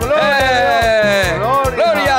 ¡Gloria, a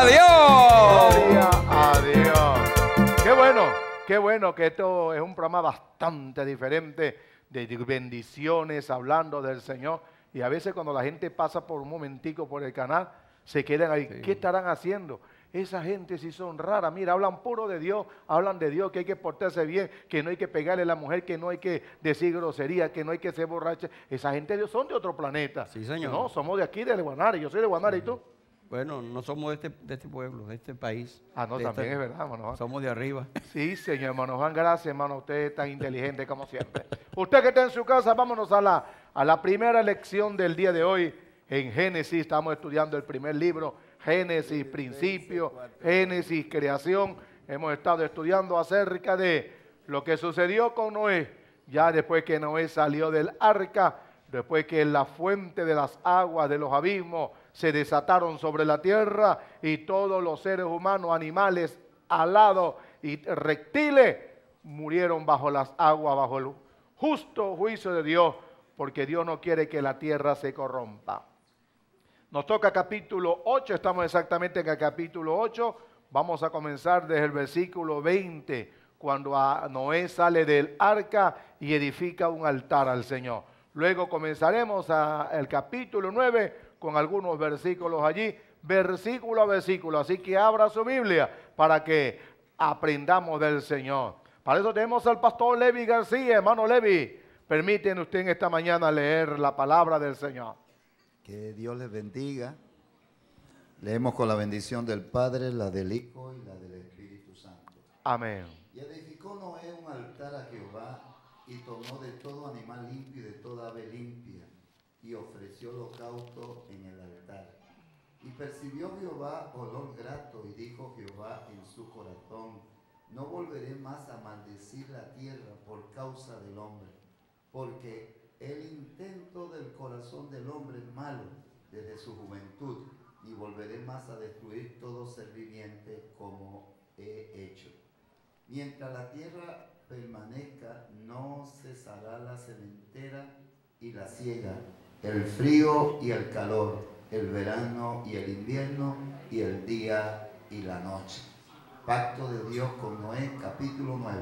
Dios! ¡Gloria a Dios! ¡Qué bueno! ¡Qué bueno que esto es un programa bastante diferente de bendiciones, hablando del Señor! Y a veces cuando la gente pasa por un momentico por el canal, se quedan ahí. ¿Qué estarán haciendo? Esa gente sí son rara Mira, hablan puro de Dios, hablan de Dios, que hay que portarse bien, que no hay que pegarle a la mujer, que no hay que decir grosería, que no hay que ser borracha. Esa gente son de otro planeta. Sí, señor. No, somos de aquí, de Guanare. Yo soy de Guanare, ¿y tú? Bueno, no somos este, de este, pueblo, de este país. Ah, no, también es verdad, hermano. Somos de arriba. Sí, señor, hermano Juan, gracias, hermano. Usted es tan inteligente como siempre. Usted que está en su casa, vámonos a la, a la primera lección del día de hoy. En Génesis estamos estudiando el primer libro Génesis, principio, Génesis, creación. Hemos estado estudiando acerca de lo que sucedió con Noé, ya después que Noé salió del arca, después que la fuente de las aguas de los abismos se desataron sobre la tierra y todos los seres humanos, animales, alados y reptiles murieron bajo las aguas, bajo el justo juicio de Dios, porque Dios no quiere que la tierra se corrompa. Nos toca capítulo 8, estamos exactamente en el capítulo 8. Vamos a comenzar desde el versículo 20, cuando a Noé sale del arca y edifica un altar al Señor. Luego comenzaremos el capítulo 9 con algunos versículos allí, versículo a versículo. Así que abra su Biblia para que aprendamos del Señor. Para eso tenemos al pastor Levi García. Hermano Levi, permítenos usted en esta mañana leer la palabra del Señor. Que Dios les bendiga. Leemos con la bendición del Padre, la del Hijo y la del Espíritu Santo. Amén. Y edificó Noé un altar a Jehová y tomó de todo animal limpio y de toda ave limpia y ofreció holocausto en el altar. Y percibió Jehová olor grato y dijo Jehová en su corazón, no volveré más a maldecir la tierra por causa del hombre, porque el intento del corazón del hombre malo desde su juventud y volveré más a destruir todo ser viviente como he hecho. Mientras la tierra permanezca, no cesará la cementera y la siega, el frío y el calor, el verano y el invierno, y el día y la noche. Pacto de Dios con Noé, capítulo 9.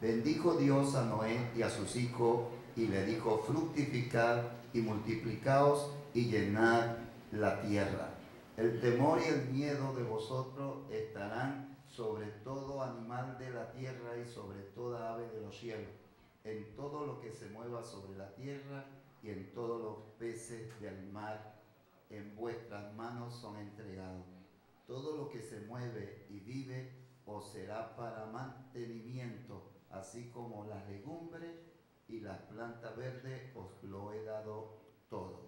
Bendijo Dios a Noé y a sus hijos y le dijo, fructificad y multiplicaos y llenad la tierra. El temor y el miedo de vosotros estarán sobre todo animal de la tierra y sobre toda ave de los cielos, en todo lo que se mueva sobre la tierra y en todos los peces del mar. En vuestras manos son entregados. Todo lo que se mueve y vive os será para mantenimiento, así como las legumbres y la planta verde os lo he dado todo.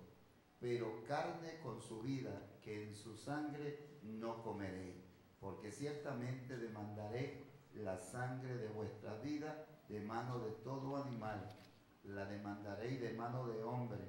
Pero carne con su vida, que en su sangre no comeréis, porque ciertamente demandaré la sangre de vuestra vida de mano de todo animal, la demandaré de mano de hombre,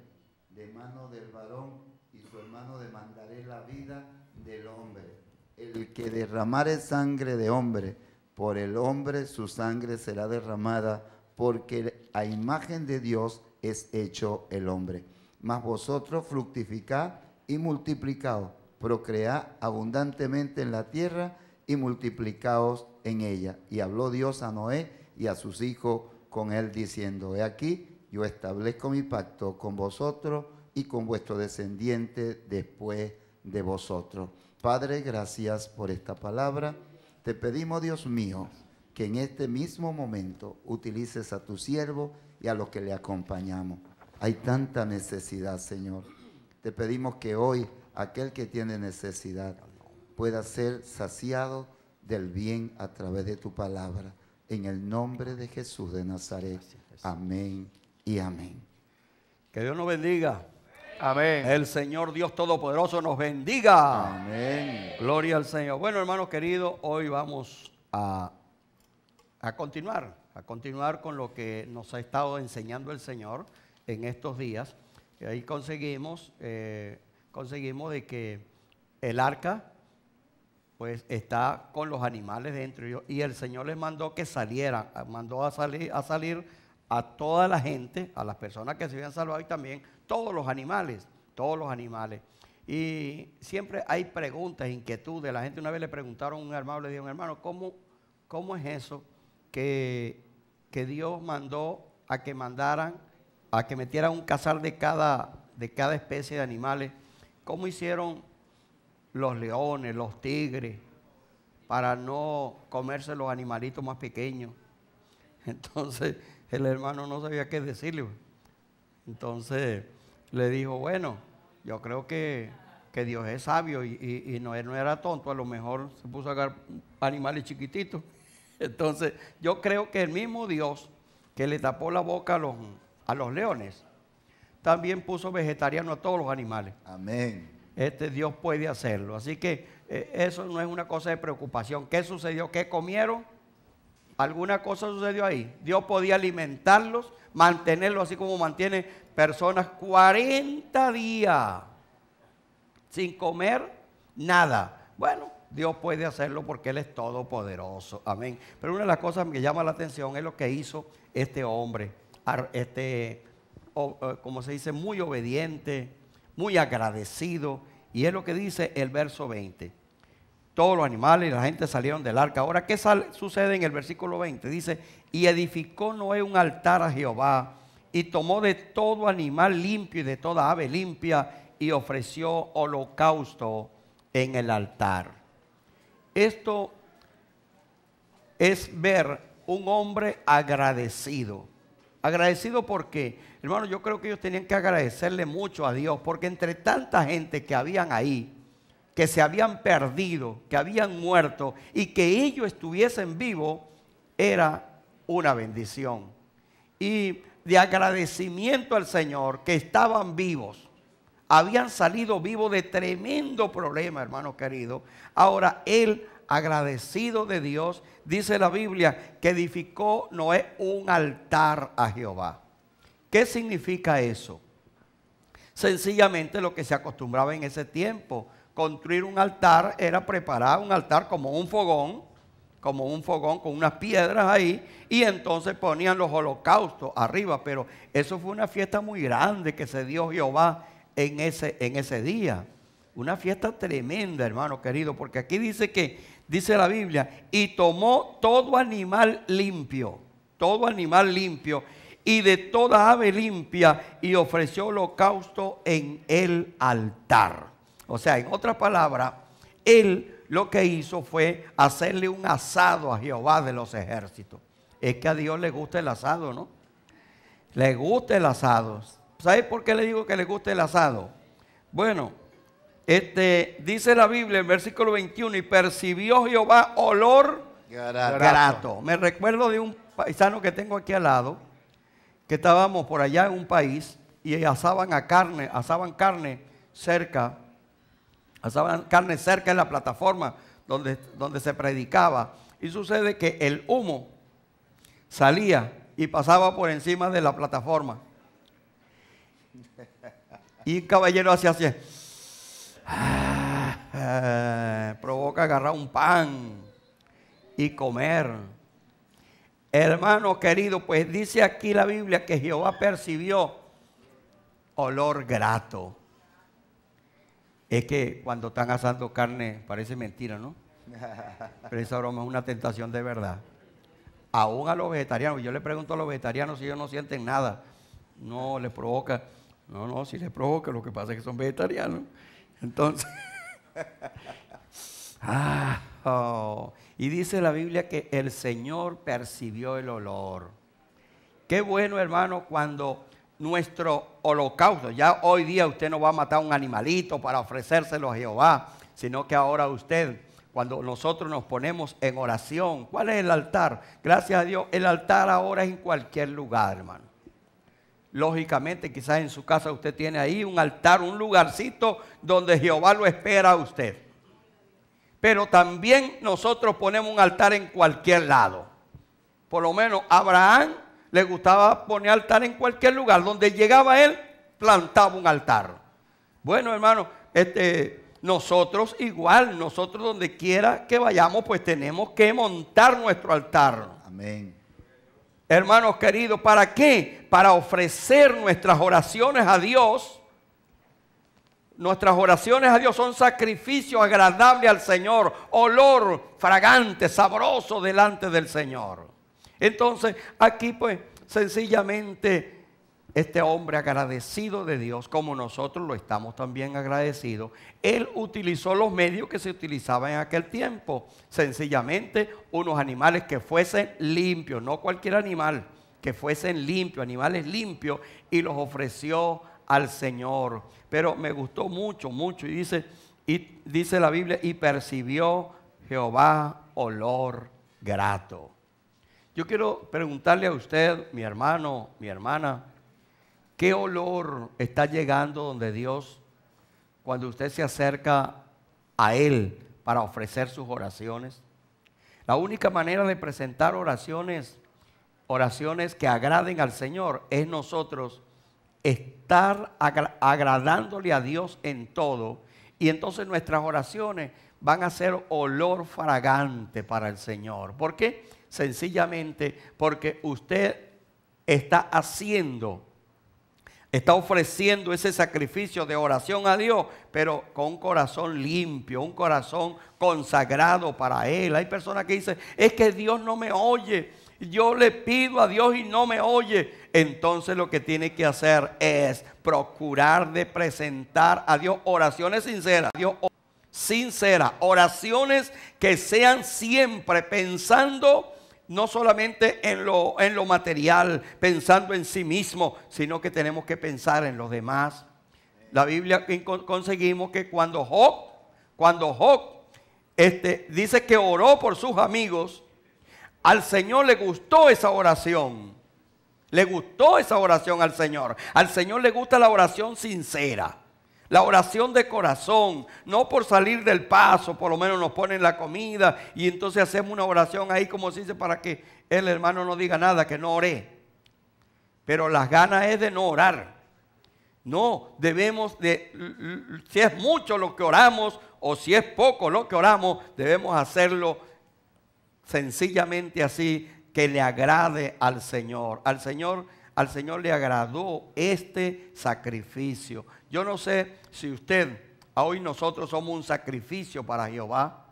de mano del varón y su hermano demandaré la vida del hombre. El que derramare sangre de hombre, por el hombre su sangre será derramada, porque a imagen de Dios es hecho el hombre. Mas vosotros fructificad y multiplicaos, procread abundantemente en la tierra y multiplicaos en ella. Y habló Dios a Noé y a sus hijos con él diciendo, he aquí, yo establezco mi pacto con vosotros y con vuestro descendiente después de vosotros. Padre, gracias por esta palabra. Te pedimos, Dios mío, que en este mismo momento utilices a tu siervo y a los que le acompañamos. Hay tanta necesidad, Señor. Te pedimos que hoy aquel que tiene necesidad pueda ser saciado del bien a través de tu palabra. En el nombre de Jesús de Nazaret. Amén y amén. Que Dios nos bendiga. Amén. El Señor Dios Todopoderoso nos bendiga. Amén. Gloria al Señor. Bueno, hermanos queridos, hoy vamos a a continuar, a continuar con lo que nos ha estado enseñando el Señor en estos días. Y ahí conseguimos, eh, conseguimos de que el arca pues está con los animales dentro y el Señor les mandó que salieran, mandó a salir, a salir a toda la gente, a las personas que se habían salvado y también todos los animales, todos los animales. Y siempre hay preguntas, inquietudes. La gente una vez le preguntaron a un hermano, le dijeron, hermano, ¿cómo, ¿cómo es eso que, Dios mandó a que mandaran, a que metieran un cazar de cada, de cada especie de animales, ¿cómo hicieron los leones, los tigres, para no comerse los animalitos más pequeños? Entonces el hermano no sabía qué decirle. Pues. Entonces le dijo, bueno, yo creo que, Dios es sabio y, y, no, no, era tonto, a lo mejor se puso a agarrar animales chiquititos entonces, yo creo que el mismo Dios que le tapó la boca a los, a los leones, también puso vegetariano a todos los animales. Amén. Este Dios puede hacerlo. Así que eh, eso no es una cosa de preocupación. ¿Qué sucedió? ¿Qué comieron? Alguna cosa sucedió ahí. Dios podía alimentarlos, mantenerlos así como mantiene personas 40 días sin comer nada. Bueno, Dios puede hacerlo porque Él es todopoderoso. Amén. Pero una de las cosas que llama la atención es lo que hizo este hombre, este, eh, como se dice, muy obediente, muy agradecido. Y es lo que dice el verso 20. Todos los animales y la gente salieron del arca. Ahora, ¿qué sucede en el versículo 20? Dice, y edificó Noé un altar a Jehová y tomó de todo animal limpio y de toda ave limpia y ofreció holocausto en el altar. Esto es ver un hombre agradecido. Agradecido porque, hermano, yo creo que ellos tenían que agradecerle mucho a Dios, porque entre tanta gente que habían ahí, que se habían perdido, que habían muerto, y que ellos estuviesen vivos, era una bendición. Y de agradecimiento al Señor que estaban vivos habían salido vivos de tremendo problema, hermano querido. Ahora él, agradecido de Dios, dice la Biblia que edificó Noé un altar a Jehová. ¿Qué significa eso? Sencillamente lo que se acostumbraba en ese tiempo, construir un altar era preparar un altar como un fogón, como un fogón con unas piedras ahí, y entonces ponían los holocaustos arriba, pero eso fue una fiesta muy grande que se dio Jehová en ese, en ese día. Una fiesta tremenda, hermano querido, porque aquí dice que, dice la Biblia, y tomó todo animal limpio, todo animal limpio, y de toda ave limpia, y ofreció holocausto en el altar. O sea, en otras palabras, él lo que hizo fue hacerle un asado a Jehová de los ejércitos. Es que a Dios le gusta el asado, ¿no? Le gusta el asado. ¿Sabes por qué le digo que le gusta el asado? Bueno, este, dice la Biblia en versículo 21, y percibió Jehová olor grato. Me recuerdo de un paisano que tengo aquí al lado, que estábamos por allá en un país y asaban a carne, asaban carne cerca, asaban carne cerca en la plataforma donde, donde se predicaba. Y sucede que el humo salía y pasaba por encima de la plataforma. Y un caballero hace así. Provoca agarrar un pan y comer. Hermano querido, pues dice aquí la Biblia que Jehová percibió olor grato. Es que cuando están asando carne parece mentira, ¿no? Pero esa broma es una tentación de verdad. Aún a los vegetarianos, yo le pregunto a los vegetarianos si ellos no sienten nada, no les provoca. No, no, si le provoca, lo que pasa es que son vegetarianos. Entonces, ah, oh. y dice la Biblia que el Señor percibió el olor. Qué bueno, hermano, cuando nuestro holocausto, ya hoy día usted no va a matar un animalito para ofrecérselo a Jehová, sino que ahora usted, cuando nosotros nos ponemos en oración, ¿cuál es el altar? Gracias a Dios, el altar ahora es en cualquier lugar, hermano. Lógicamente, quizás en su casa usted tiene ahí un altar, un lugarcito donde Jehová lo espera a usted. Pero también nosotros ponemos un altar en cualquier lado. Por lo menos Abraham le gustaba poner altar en cualquier lugar. Donde llegaba él, plantaba un altar. Bueno, hermano, este, nosotros igual, nosotros donde quiera que vayamos, pues tenemos que montar nuestro altar. Amén hermanos queridos, ¿para qué? Para ofrecer nuestras oraciones a Dios. Nuestras oraciones a Dios son sacrificio agradable al Señor, olor fragante, sabroso delante del Señor. Entonces, aquí pues sencillamente este hombre agradecido de Dios, como nosotros lo estamos también agradecidos, él utilizó los medios que se utilizaban en aquel tiempo. Sencillamente unos animales que fuesen limpios, no cualquier animal, que fuesen limpios, animales limpios, y los ofreció al Señor. Pero me gustó mucho, mucho, y dice, y dice la Biblia, y percibió Jehová olor grato. Yo quiero preguntarle a usted, mi hermano, mi hermana, ¿Qué olor está llegando donde Dios cuando usted se acerca a Él para ofrecer sus oraciones? La única manera de presentar oraciones, oraciones que agraden al Señor, es nosotros estar agradándole a Dios en todo. Y entonces nuestras oraciones van a ser olor fragante para el Señor. ¿Por qué? Sencillamente porque usted está haciendo está ofreciendo ese sacrificio de oración a Dios, pero con un corazón limpio, un corazón consagrado para Él. Hay personas que dicen, es que Dios no me oye, yo le pido a Dios y no me oye. Entonces lo que tiene que hacer es procurar de presentar a Dios oraciones sinceras, Dios sinceras, oraciones que sean siempre pensando no solamente en lo, en lo material, pensando en sí mismo, sino que tenemos que pensar en los demás. La Biblia conseguimos que cuando Job, cuando Job este, dice que oró por sus amigos, al Señor le gustó esa oración. Le gustó esa oración al Señor. Al Señor le gusta la oración sincera. La oración de corazón, no por salir del paso, por lo menos nos ponen la comida y entonces hacemos una oración ahí como se dice para que el hermano no diga nada, que no ore. Pero las ganas es de no orar. No, debemos de, si es mucho lo que oramos o si es poco lo que oramos, debemos hacerlo sencillamente así, que le agrade al Señor. Al Señor, al Señor le agradó este sacrificio. Yo no sé si usted, ah, hoy nosotros somos un sacrificio para Jehová.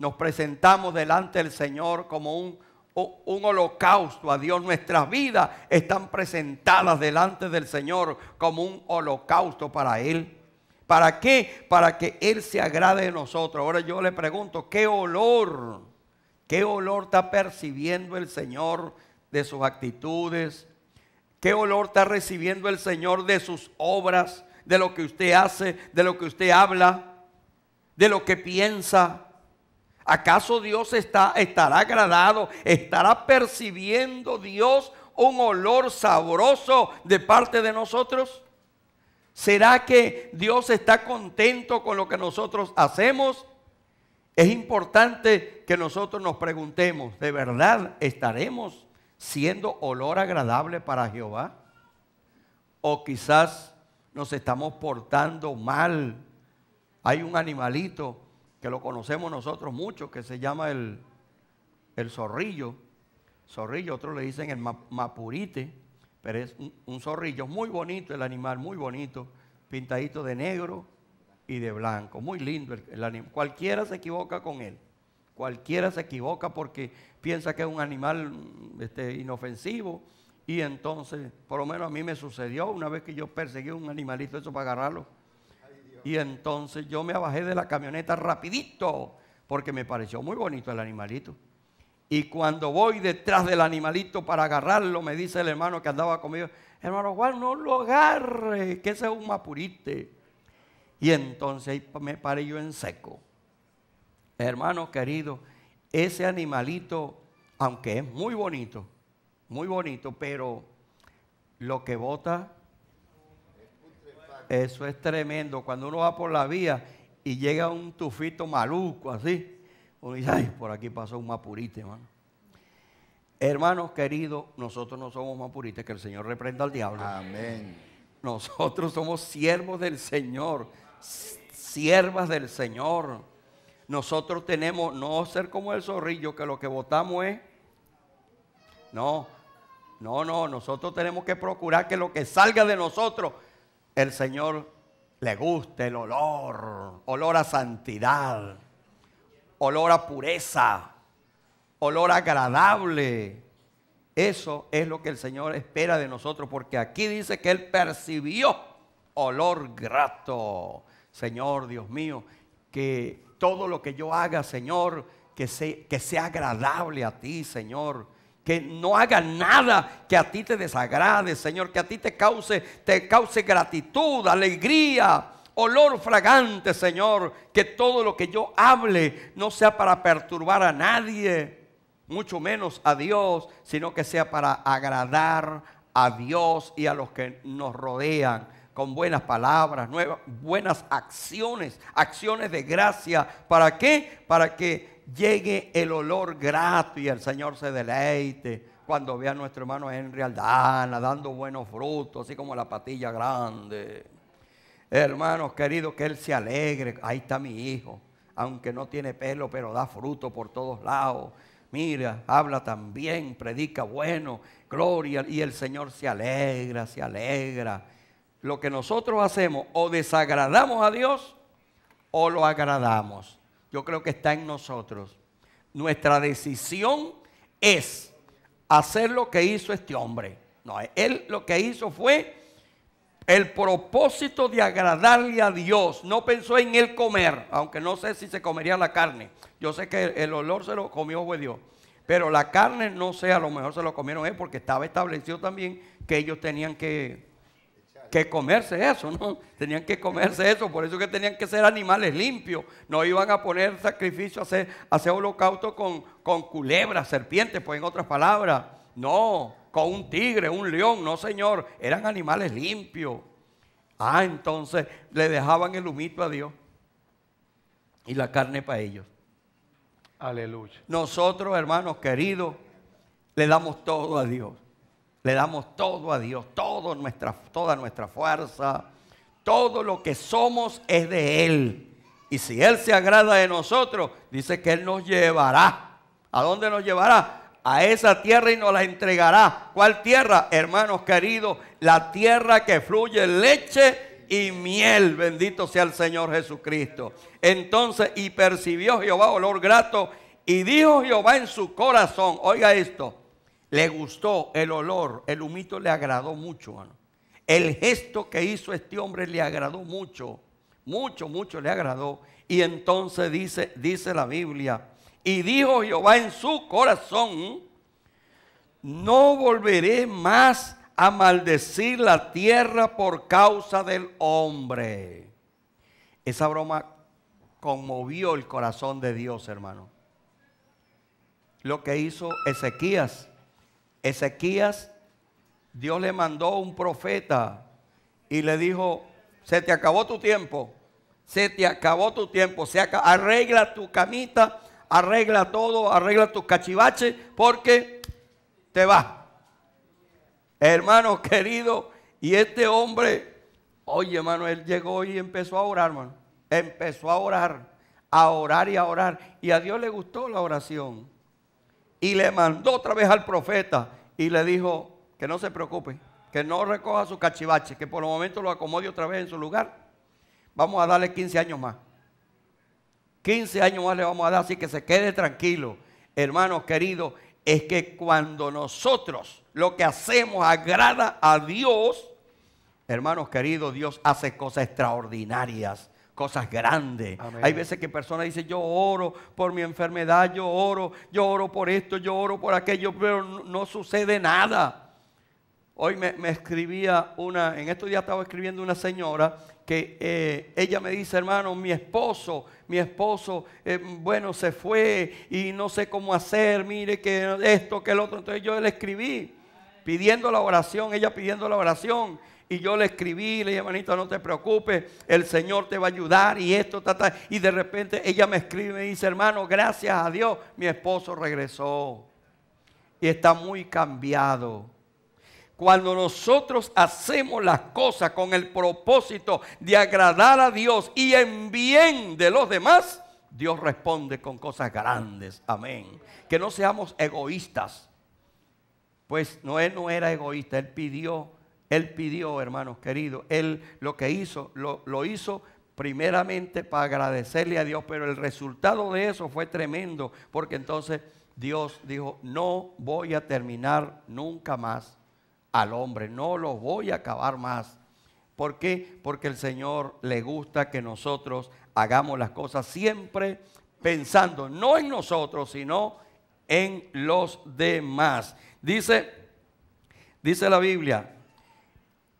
Nos presentamos delante del Señor como un, un holocausto a Dios. Nuestras vidas están presentadas delante del Señor como un holocausto para Él. ¿Para qué? Para que Él se agrade de nosotros. Ahora yo le pregunto, ¿qué olor? ¿Qué olor está percibiendo el Señor de sus actitudes? ¿Qué olor está recibiendo el Señor de sus obras? de lo que usted hace, de lo que usted habla, de lo que piensa. ¿Acaso Dios está, estará agradado? ¿Estará percibiendo Dios un olor sabroso de parte de nosotros? ¿Será que Dios está contento con lo que nosotros hacemos? Es importante que nosotros nos preguntemos, ¿de verdad estaremos siendo olor agradable para Jehová? ¿O quizás nos estamos portando mal. Hay un animalito que lo conocemos nosotros mucho, que se llama el, zorrillo. Zorrillo, otros le dicen el mapurite, pero es un, zorrillo muy bonito el animal, muy bonito, pintadito de negro y de blanco, muy lindo el, animal. Cualquiera se equivoca con él, cualquiera se equivoca porque piensa que es un animal este, inofensivo y entonces, por lo menos a mí me sucedió una vez que yo perseguí a un animalito eso para agarrarlo. Y entonces yo me bajé de la camioneta rapidito, porque me pareció muy bonito el animalito. Y cuando voy detrás del animalito para agarrarlo, me dice el hermano que andaba conmigo, hermano Juan, no lo agarre, que ese es un mapurite. Y entonces me paré yo en seco. Hermano querido, ese animalito, aunque es muy bonito, muy bonito, pero lo que vota, eso es tremendo. Cuando uno va por la vía y llega un tufito maluco así, uno dice, ay, por aquí pasó un mapurite, hermano. Hermanos queridos, nosotros no somos mapurites, que el Señor reprenda al diablo. Amén. Nosotros somos siervos del Señor, siervas del Señor. Nosotros tenemos, no ser como el zorrillo, que lo que votamos es, no, no, no, nosotros tenemos que procurar que lo que salga de nosotros, el Señor le guste el olor, olor a santidad, olor a pureza, olor agradable. Eso es lo que el Señor espera de nosotros, porque aquí dice que Él percibió olor grato. Señor, Dios mío, que todo lo que yo haga, Señor, que sea, que sea agradable a ti, Señor que no haga nada que a ti te desagrade, Señor, que a ti te cause, te cause gratitud, alegría, olor fragante, Señor, que todo lo que yo hable no sea para perturbar a nadie, mucho menos a Dios, sino que sea para agradar a Dios y a los que nos rodean con buenas palabras, nuevas, buenas acciones, acciones de gracia. ¿Para qué? Para que llegue el olor grato y el Señor se deleite cuando vea a nuestro hermano Henry Aldana dando buenos frutos, así como la patilla grande. Hermanos queridos, que Él se alegre. Ahí está mi hijo, aunque no tiene pelo, pero da fruto por todos lados. Mira, habla también, predica bueno, gloria. Y el Señor se alegra, se alegra. Lo que nosotros hacemos, o desagradamos a Dios, o lo agradamos yo creo que está en nosotros. Nuestra decisión es hacer lo que hizo este hombre. No, él lo que hizo fue el propósito de agradarle a Dios. No pensó en él comer, aunque no sé si se comería la carne. Yo sé que el olor se lo comió pues, Dios. Pero la carne, no sé, a lo mejor se lo comieron él porque estaba establecido también que ellos tenían que que comerse eso, ¿no? Tenían que comerse eso, por eso que tenían que ser animales limpios. No iban a poner sacrificio, hacer, hacer holocausto con, con culebras, serpientes, pues en otras palabras. No, con un tigre, un león, no señor, eran animales limpios. Ah, entonces le dejaban el humito a Dios y la carne para ellos. Aleluya. Nosotros, hermanos queridos, le damos todo a Dios. Le damos todo a Dios, toda nuestra fuerza, todo lo que somos es de Él. Y si Él se agrada de nosotros, dice que Él nos llevará. ¿A dónde nos llevará? a esa tierra y nos la entregará. ¿Cuál tierra, hermanos queridos? La tierra que fluye leche y miel. Bendito sea el Señor Jesucristo. Entonces, y percibió Jehová olor grato y dijo Jehová en su corazón, oiga esto, le gustó el olor, el humito le agradó mucho. Hermano. El gesto que hizo este hombre le agradó mucho, mucho, mucho le agradó. Y entonces dice, dice la Biblia, y dijo Jehová en su corazón, no volveré más a maldecir la tierra por causa del hombre. Esa broma conmovió el corazón de Dios, hermano. Lo que hizo Ezequías Ezequías, Dios le mandó un profeta y le dijo, se te acabó tu tiempo, se te acabó tu tiempo, se arregla tu camita, arregla todo, arregla tus cachivaches, porque te va. Hermano querido, y este hombre, oye hermano, él llegó y empezó a orar, hermano, empezó a orar, a orar y a orar, y a Dios le gustó la oración y le mandó otra vez al profeta y le dijo que no se preocupe, que no recoja su cachivache, que por el momento lo acomode otra vez en su lugar. Vamos a darle 15 años más. 15 años más le vamos a dar, así que se quede tranquilo, hermanos queridos. Es que cuando nosotros lo que hacemos agrada a Dios, hermanos queridos, Dios hace cosas extraordinarias cosas grandes. Hay veces que personas dicen, yo oro por mi enfermedad, yo oro, yo oro por esto, yo oro por aquello, pero no, sucede nada. Hoy me, escribía una, en estos días estaba escribiendo una señora que eh, ella me dice, hermano, mi esposo, mi esposo, eh, bueno, se fue y no sé cómo hacer, mire que esto, que el otro. Entonces yo le escribí pidiendo la oración, ella pidiendo la oración. Y yo le escribí, le dije, hermanito, no te preocupes, el Señor te va a ayudar y esto, ta, Y de repente ella me escribe y me dice, hermano, gracias a Dios, mi esposo regresó. Y está muy cambiado. Cuando nosotros hacemos las cosas con el propósito de agradar a Dios y en bien de los demás, Dios responde con cosas grandes. Amén. Que no seamos egoístas pues Noé no era egoísta, él pidió, él pidió, hermanos queridos, él lo que hizo, lo, hizo primeramente para agradecerle a Dios, pero el resultado de eso fue tremendo, porque entonces Dios dijo, no voy a terminar nunca más al hombre, no lo voy a acabar más. ¿Por qué? Porque el Señor le gusta que nosotros hagamos las cosas siempre pensando no en nosotros, sino en los demás. Dice, dice la Biblia,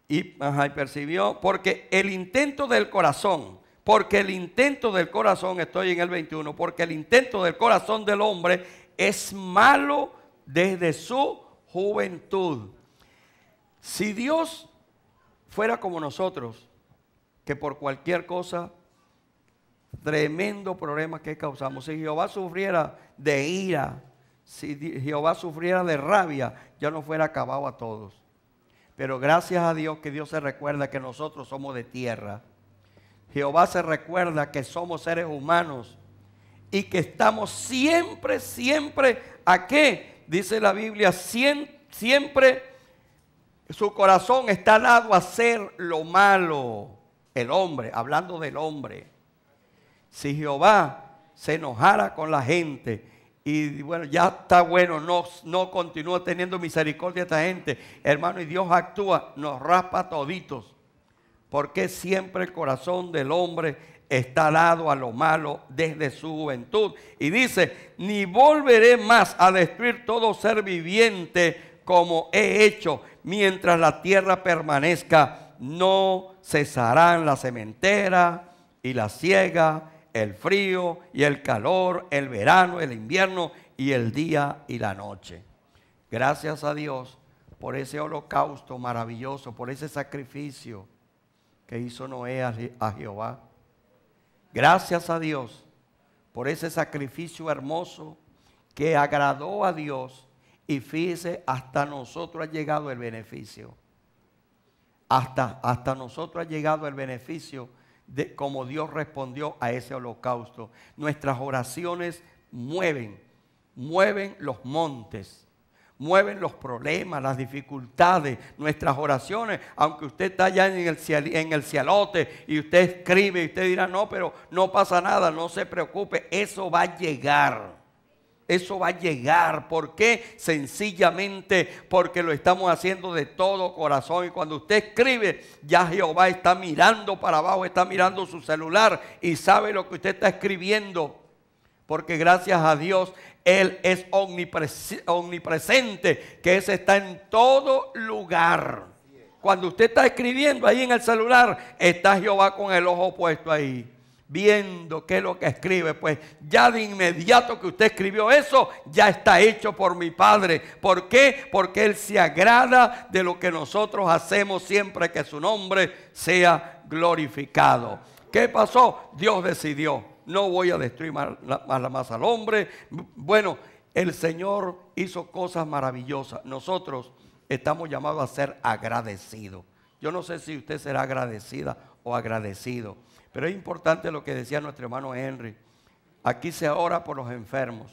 y, y percibió, porque el intento del corazón, porque el intento del corazón, estoy en el 21, porque el intento del corazón del hombre es malo desde su juventud. Si Dios fuera como nosotros, que por cualquier cosa, tremendo problema que causamos, si Jehová sufriera de ira, si Jehová sufriera de rabia, ya no fuera acabado a todos. Pero gracias a Dios que Dios se recuerda que nosotros somos de tierra. Jehová se recuerda que somos seres humanos y que estamos siempre, siempre, ¿a qué? Dice la Biblia, siempre su corazón está dado a hacer lo malo. El hombre, hablando del hombre. Si Jehová se enojara con la gente, y bueno, ya está bueno, no, no teniendo misericordia a esta gente. Hermano, y Dios actúa, nos raspa toditos. Porque siempre el corazón del hombre está dado a lo malo desde su juventud. Y dice, ni volveré más a destruir todo ser viviente como he hecho, mientras la tierra permanezca, no cesarán la cementera y la ciega el frío y el calor, el verano, el invierno y el día y la noche. Gracias a Dios por ese holocausto maravilloso, por ese sacrificio que hizo Noé a Jehová. Gracias a Dios por ese sacrificio hermoso que agradó a Dios y fíjese, hasta nosotros ha llegado el beneficio. Hasta, hasta nosotros ha llegado el beneficio de cómo Dios respondió a ese holocausto. Nuestras oraciones mueven, mueven los montes, mueven los problemas, las dificultades, nuestras oraciones, aunque usted está allá en el, en el cialote y usted escribe y usted dirá, no, pero no pasa nada, no se preocupe, eso va a llegar eso va a llegar. ¿Por qué? Sencillamente porque lo estamos haciendo de todo corazón. Y cuando usted escribe, ya Jehová está mirando para abajo, está mirando su celular y sabe lo que usted está escribiendo. Porque gracias a Dios Él es omnipresente, que está en todo lugar. Cuando usted está escribiendo ahí en el celular, está Jehová con el ojo puesto ahí viendo qué es lo que escribe. Pues ya de inmediato que usted escribió eso, ya está hecho por mi Padre. ¿Por qué? Porque Él se agrada de lo que nosotros hacemos siempre que su nombre sea glorificado. ¿Qué pasó? Dios decidió, no voy a destruir más, más al hombre. Bueno, el Señor hizo cosas maravillosas. Nosotros estamos llamados a ser agradecidos. Yo no sé si usted será agradecida o agradecido. Pero es importante lo que decía nuestro hermano Henry. Aquí se ora por los enfermos,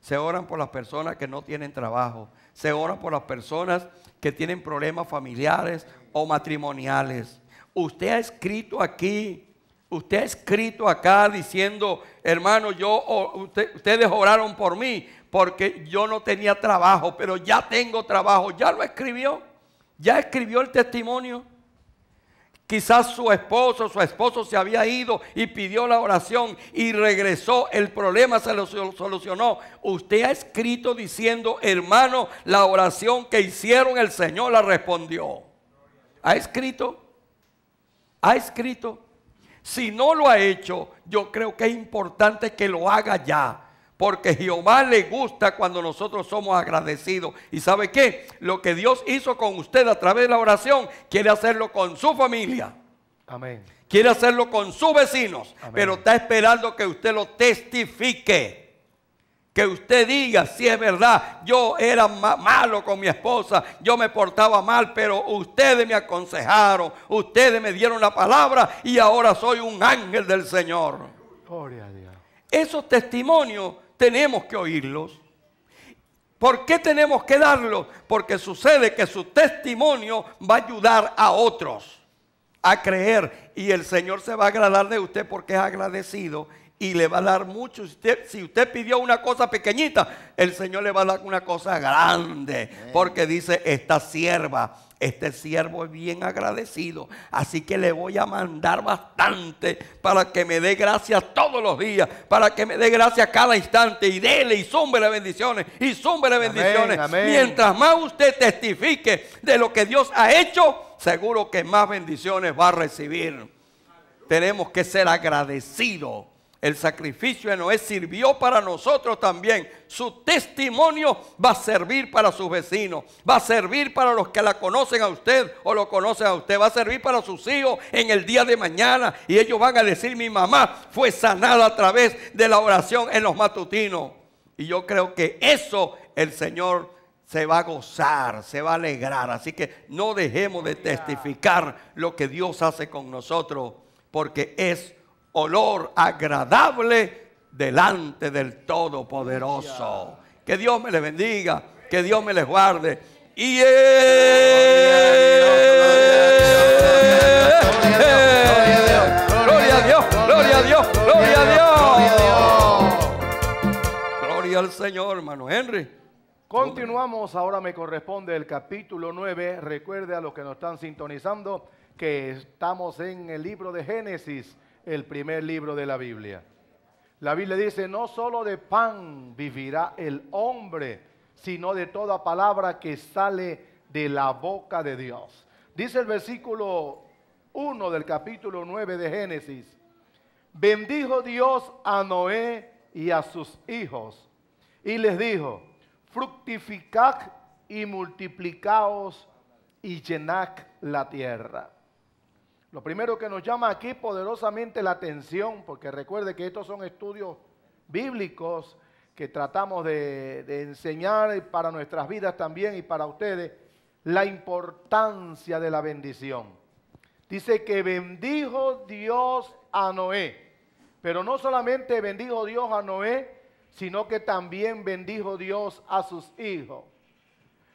se oran por las personas que no tienen trabajo, se oran por las personas que tienen problemas familiares o matrimoniales. Usted ha escrito aquí, usted ha escrito acá diciendo, hermano, yo, ustedes oraron por mí porque yo no tenía trabajo, pero ya tengo trabajo. Ya lo escribió, ya escribió el testimonio. Quizás su esposo, su esposo se había ido y pidió la oración y regresó. El problema se lo solucionó. Usted ha escrito diciendo, hermano, la oración que hicieron el Señor la respondió. ¿Ha escrito? ¿Ha escrito? Si no lo ha hecho, yo creo que es importante que lo haga ya porque Jehová le gusta cuando nosotros somos agradecidos. ¿Y sabe qué? Lo que Dios hizo con usted a través de la oración, quiere hacerlo con su familia. Amén. Quiere hacerlo con sus vecinos, pero está esperando que usted lo testifique. Que usted diga si es verdad, yo era malo con mi esposa, yo me portaba mal, pero ustedes me aconsejaron, ustedes me dieron la palabra y ahora soy un ángel del Señor. Gloria a Dios. Esos testimonios tenemos que oírlos. ¿Por qué tenemos que darlos? Porque sucede que su testimonio va a ayudar a otros a creer y el Señor se va a agradar de usted porque es agradecido y le va a dar mucho. Usted, si usted pidió una cosa pequeñita, el Señor le va a dar una cosa grande, porque dice, esta sierva este siervo es bien agradecido, así que le voy a mandar bastante para que me dé gracias todos los días, para que me dé gracias cada instante y dele y sumbre bendiciones y sumbre bendiciones. Mientras más usted testifique de lo que Dios ha hecho, seguro que más bendiciones va a recibir. Tenemos que ser agradecidos el sacrificio de Noé sirvió para nosotros también. Su testimonio va a servir para sus vecinos, va a servir para los que la conocen a usted o lo conocen a usted, va a servir para sus hijos en el día de mañana. Y ellos van a decir, mi mamá fue sanada a través de la oración en los matutinos. Y yo creo que eso el Señor se va a gozar, se va a alegrar. Así que no dejemos de testificar lo que Dios hace con nosotros, porque es olor agradable delante del Todopoderoso. Que Dios me les bendiga, que Dios me les guarde. Y Gloria a Dios, gloria a Dios, gloria a Dios. Gloria al Señor, hermano Henry. Continuamos, ahora me corresponde el capítulo 9. Recuerde a los que nos están sintonizando que estamos en el libro de Génesis, el primer libro de la Biblia. La Biblia dice, no solo de pan vivirá el hombre, sino de toda palabra que sale de la boca de Dios. Dice el versículo 1 del capítulo 9 de Génesis, bendijo Dios a Noé y a sus hijos y les dijo, fructificad y multiplicaos y llenad la tierra. Lo primero que nos llama aquí poderosamente la atención, porque recuerde que estos son estudios bíblicos que tratamos de, enseñar para nuestras vidas también y para ustedes, la importancia de la bendición. Dice que bendijo Dios a Noé. Pero no solamente bendijo Dios a Noé, sino que también bendijo Dios a sus hijos.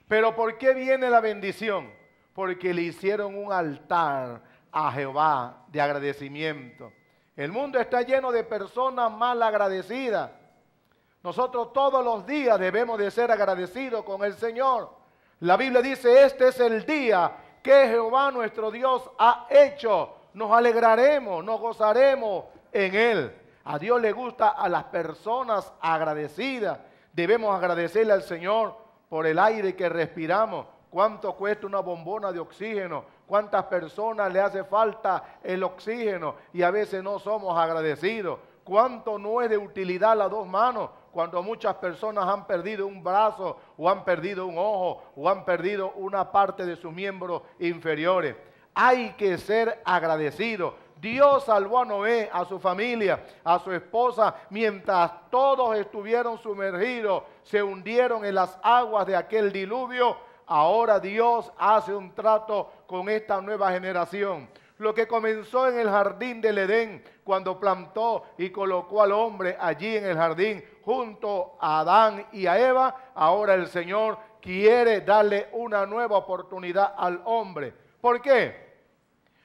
Pero ¿por qué viene la bendición? Porque le hicieron un altar a Jehová de agradecimiento. El mundo está lleno de personas mal agradecidas. Nosotros todos los días debemos de ser agradecidos con el Señor. La Biblia dice, este es el día que Jehová nuestro Dios ha hecho. Nos alegraremos, nos gozaremos en Él. A Dios le gusta a las personas agradecidas. Debemos agradecerle al Señor por el aire que respiramos. ¿Cuánto cuesta una bombona de oxígeno? cuántas personas le hace falta el oxígeno y a veces no somos agradecidos. Cuánto no es de utilidad las dos manos cuando muchas personas han perdido un brazo o han perdido un ojo o han perdido una parte de sus miembros inferiores. Hay que ser agradecidos. Dios salvó a Noé, a su familia, a su esposa, mientras todos estuvieron sumergidos, se hundieron en las aguas de aquel diluvio. Ahora Dios hace un trato con esta nueva generación. Lo que comenzó en el jardín del Edén, cuando plantó y colocó al hombre allí en el jardín junto a Adán y a Eva, ahora el Señor quiere darle una nueva oportunidad al hombre. ¿Por qué?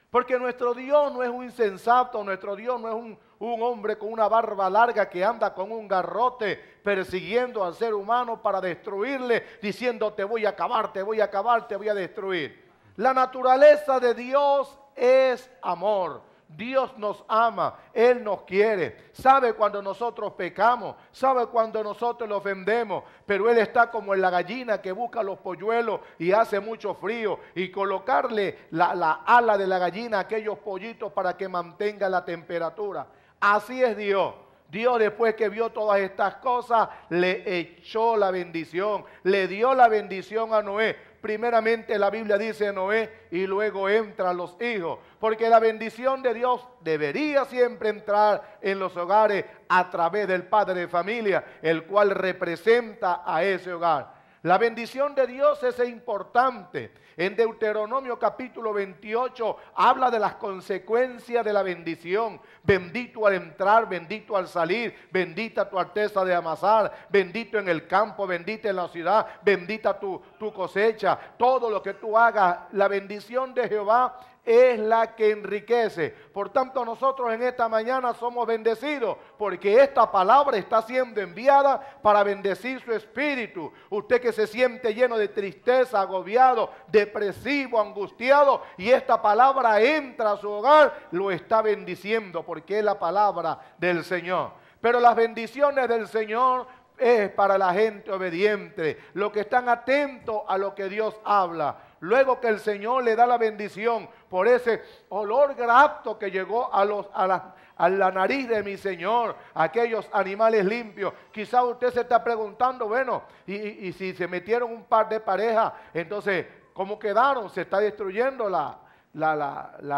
Porque nuestro Dios no es un insensato, nuestro Dios no es un, hombre con una barba larga que anda con un garrote persiguiendo al ser humano para destruirle, diciendo te voy a acabar, te voy a acabar, te voy a destruir. La naturaleza de Dios es amor. Dios nos ama, Él nos quiere, sabe cuando nosotros pecamos, sabe cuando nosotros le ofendemos, pero Él está como en la gallina que busca los polluelos y hace mucho frío y colocarle la, la ala de la gallina a aquellos pollitos para que mantenga la temperatura. Así es Dios. Dios después que vio todas estas cosas, le echó la bendición, le dio la bendición a Noé primeramente la Biblia dice Noé y luego entran los hijos. Porque la bendición de Dios debería siempre entrar en los hogares a través del padre de familia, el cual representa a ese hogar. La bendición de Dios es importante. En Deuteronomio capítulo 28 habla de las consecuencias de la bendición. Bendito al entrar, bendito al salir, bendita tu alteza de amasar, bendito en el campo, bendita en la ciudad, bendita tu, tu cosecha. Todo lo que tú hagas, la bendición de Jehová es la que enriquece. Por tanto, nosotros en esta mañana somos bendecidos porque esta palabra está siendo enviada para bendecir su espíritu. Usted que se siente lleno de tristeza, agobiado, depresivo, angustiado, y esta palabra entra a su hogar, lo está bendiciendo porque es la palabra del Señor. Pero las bendiciones del Señor es para la gente obediente, los que están atentos a lo que Dios habla. Luego que el Señor le da la bendición, por ese olor grato que llegó a, la, nariz de mi Señor, aquellos animales limpios. Quizá usted se está preguntando, bueno, y, si se metieron un par de parejas, entonces, ¿cómo quedaron? Se está destruyendo la,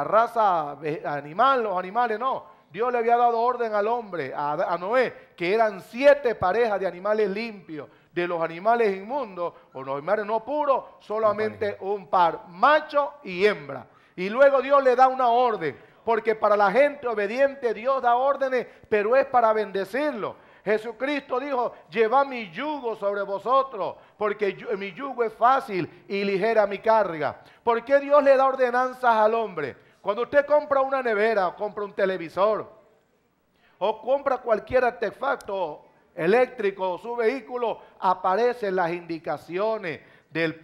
raza animal, los animales, no. Dios le había dado orden al hombre, a, a, Noé, que eran siete parejas de animales limpios. De los animales inmundos o los animales no puros, solamente un par, macho y hembra. Y luego Dios le da una orden, porque para la gente obediente Dios da órdenes, pero es para bendecirlo. Jesucristo dijo, lleva mi yugo sobre vosotros, porque mi yugo es fácil y ligera mi carga. ¿Por qué Dios le da ordenanzas al hombre? Cuando usted compra una nevera o compra un televisor o compra cualquier artefacto eléctrico o su vehículo, aparecen las indicaciones,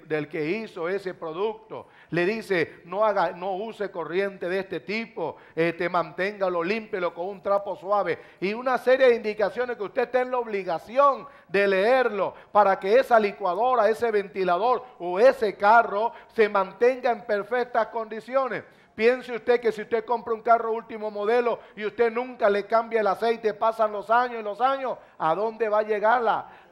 del, que hizo ese producto. Le dice, no, haga, no use corriente de este tipo, este, manténgalo, límpelo con un trapo suave. Y una serie de indicaciones que usted tiene la obligación de leerlo para que esa licuadora, ese ventilador o ese carro se mantenga en perfectas condiciones. Piense usted que si usted compra un carro último modelo y usted nunca le cambia el aceite, pasan los años y los años, ¿a dónde va a llegar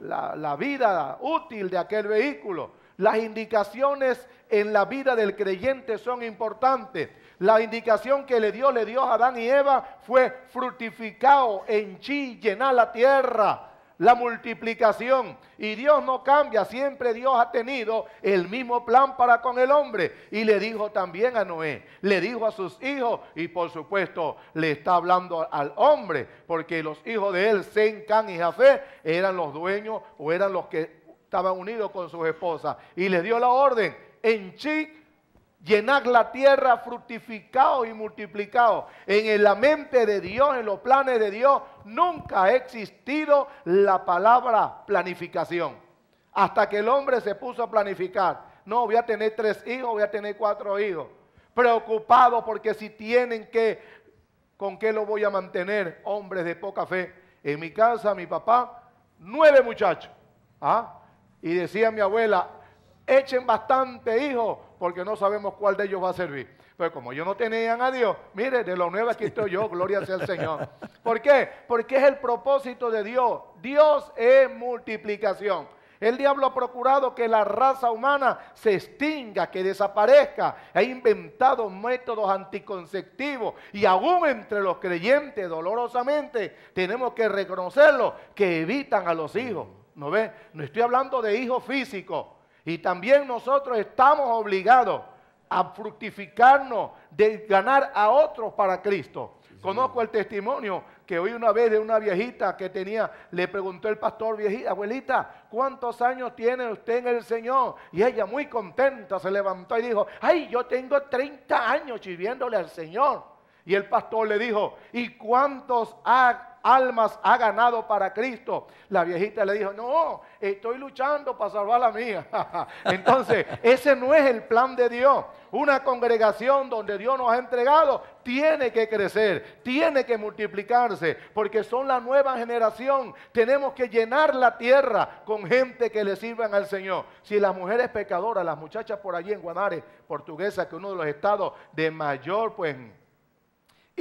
la vida útil de aquel vehículo? Las indicaciones en la vida del creyente son importantes. La indicación que le dio, le dio a Adán y Eva fue fructificado, chi, llenar la tierra la multiplicación. Y Dios no cambia, siempre Dios ha tenido el mismo plan para con el hombre. Y le dijo también a Noé, le dijo a sus hijos, y por supuesto le está hablando al hombre, porque los hijos de él, Zen, Can y Jafé, eran los dueños o eran los que estaban unido con sus esposas. Y le dio la orden, en chi llenad la tierra, fructificado y multiplicado. En la mente de Dios, en los planes de Dios, nunca ha existido la palabra planificación. Hasta que el hombre se puso a planificar. No, voy a tener tres hijos, voy a tener cuatro hijos. Preocupado porque si tienen que, ¿con qué lo voy a mantener? Hombres de poca fe. En mi casa, mi papá, nueve muchachos. ¿Ah? Y decía mi abuela, echen bastante hijos porque no sabemos cuál de ellos va a servir. Pues como yo no tenían a Dios, mire, de lo nuevo aquí estoy yo, gloria sea el Señor. ¿Por qué? Porque es el propósito de Dios. Dios es multiplicación. El diablo ha procurado que la raza humana se extinga, que desaparezca. Ha inventado métodos anticonceptivos y aún entre los creyentes, dolorosamente, tenemos que reconocerlo, que evitan a los hijos. ¿No ve? No estoy hablando de hijo físico Y también nosotros estamos obligados a fructificarnos, de ganar a otros para Cristo. Conozco el testimonio que hoy una vez de una viejita que tenía, le preguntó el pastor, viejita, abuelita, ¿cuántos años tiene usted en el Señor? Y ella muy contenta se levantó y dijo, ay, yo tengo 30 años sirviéndole al Señor. Y el pastor le dijo, ¿y cuántos ha almas ha ganado para Cristo. La viejita le dijo, no, estoy luchando para salvar la mía. Entonces, ese no es el plan de Dios. Una congregación donde Dios nos ha entregado tiene que crecer, tiene que multiplicarse, porque son la nueva generación. Tenemos que llenar la tierra con gente que le sirvan al Señor. Si las mujeres pecadoras, las muchachas por allí en Guanare, portuguesa, que uno de los estados de mayor, pues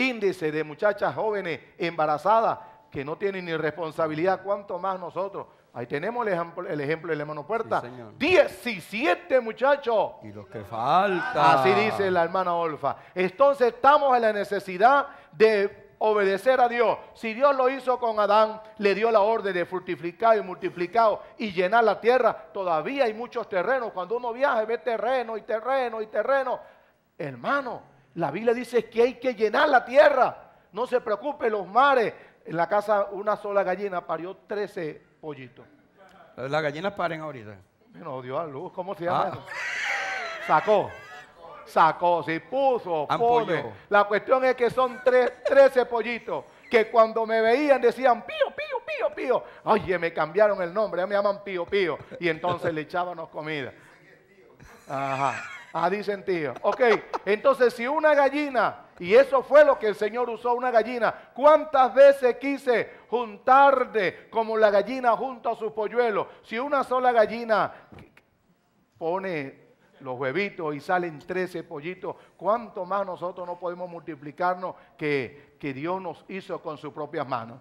índice de muchachas jóvenes embarazadas que no tienen ni responsabilidad, ¿Cuánto más nosotros. Ahí tenemos el ejemplo, de la del Puerta. 17 muchachos. Y los que falta. Así dice la hermana Olfa. Entonces estamos en la necesidad de obedecer a Dios. Si Dios lo hizo con Adán, le dio la orden de fructificar y multiplicar y llenar la tierra, todavía hay muchos terrenos. Cuando uno viaja ve terreno y terreno y terreno. Hermano, la Biblia dice que hay que llenar la tierra. No se preocupe, los mares. En la casa una sola gallina parió 13 pollitos. Las gallinas paren ahorita. No, dio a luz, ¿cómo se ah. llama? Sacó. Sacó, se puso, pone. La cuestión es que son 13 pollitos que cuando me veían decían pío, pío, pío, pío. Oye, me cambiaron el nombre, ya me llaman pío, pío. Y entonces le echábamos comida. Ajá. Ah, dicen tío. Ok, entonces si una gallina, y eso fue lo que el Señor usó, una gallina, ¿cuántas veces quise juntarte como la gallina junto a su polluelo? Si una sola gallina pone los huevitos y salen 13 pollitos, ¿cuánto más nosotros no podemos multiplicarnos que, Dios nos hizo con sus propias manos?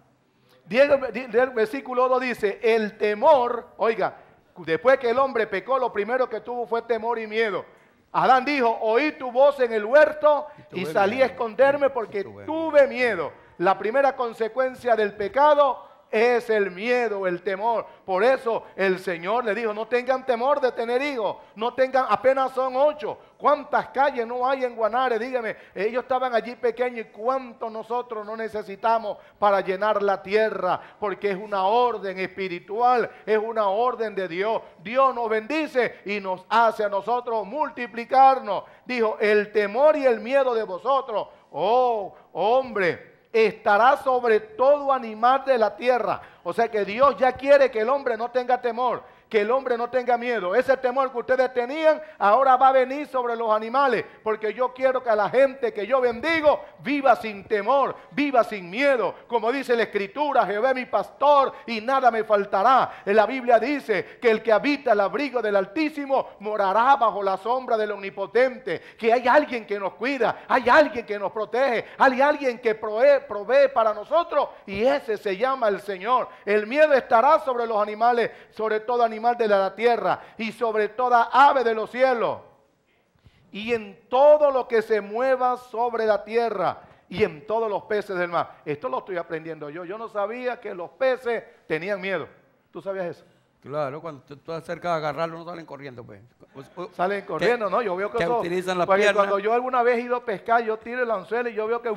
El versículo 2 dice, el temor, oiga, después que el hombre pecó, lo primero que tuvo fue temor y miedo. Adán dijo, oí tu voz en el huerto y, salí a esconderme porque tuve miedo. La primera consecuencia del pecado es el miedo, el temor. Por eso el Señor le dijo, no tengan temor de tener hijos, no tengan, apenas son ocho. ¿Cuántas calles no hay en Guanare? Dígame, ellos estaban allí pequeños y cuánto nosotros no necesitamos para llenar la tierra, porque es una orden espiritual, es una orden de Dios. Dios nos bendice y nos hace a nosotros multiplicarnos. Dijo, el temor y el miedo de vosotros, oh hombre estará sobre todo animal de la tierra. O sea que Dios ya quiere que el hombre no tenga temor que el hombre no tenga miedo. Ese temor que ustedes tenían ahora va a venir sobre los animales, porque yo quiero que la gente que yo bendigo viva sin temor, viva sin miedo. Como dice la escritura, Jehová es mi pastor y nada me faltará. En la Biblia dice que el que habita el abrigo del Altísimo morará bajo la sombra del Omnipotente, que hay alguien que nos cuida, hay alguien que nos protege, hay alguien que provee, provee para nosotros y ese se llama el Señor. El miedo estará sobre los animales, sobre todo animales animal de la tierra y sobre toda ave de los cielos y en todo lo que se mueva sobre la tierra y en todos los peces del mar. Esto lo estoy aprendiendo yo. Yo no sabía que los peces tenían miedo. ¿Tú sabías eso? Claro, cuando tú estás cerca de agarrarlo, no salen corriendo, pues. salen corriendo, ¿no? Yo veo que, cuando yo alguna vez he ido a pescar, yo tiro el anzuelo y yo veo que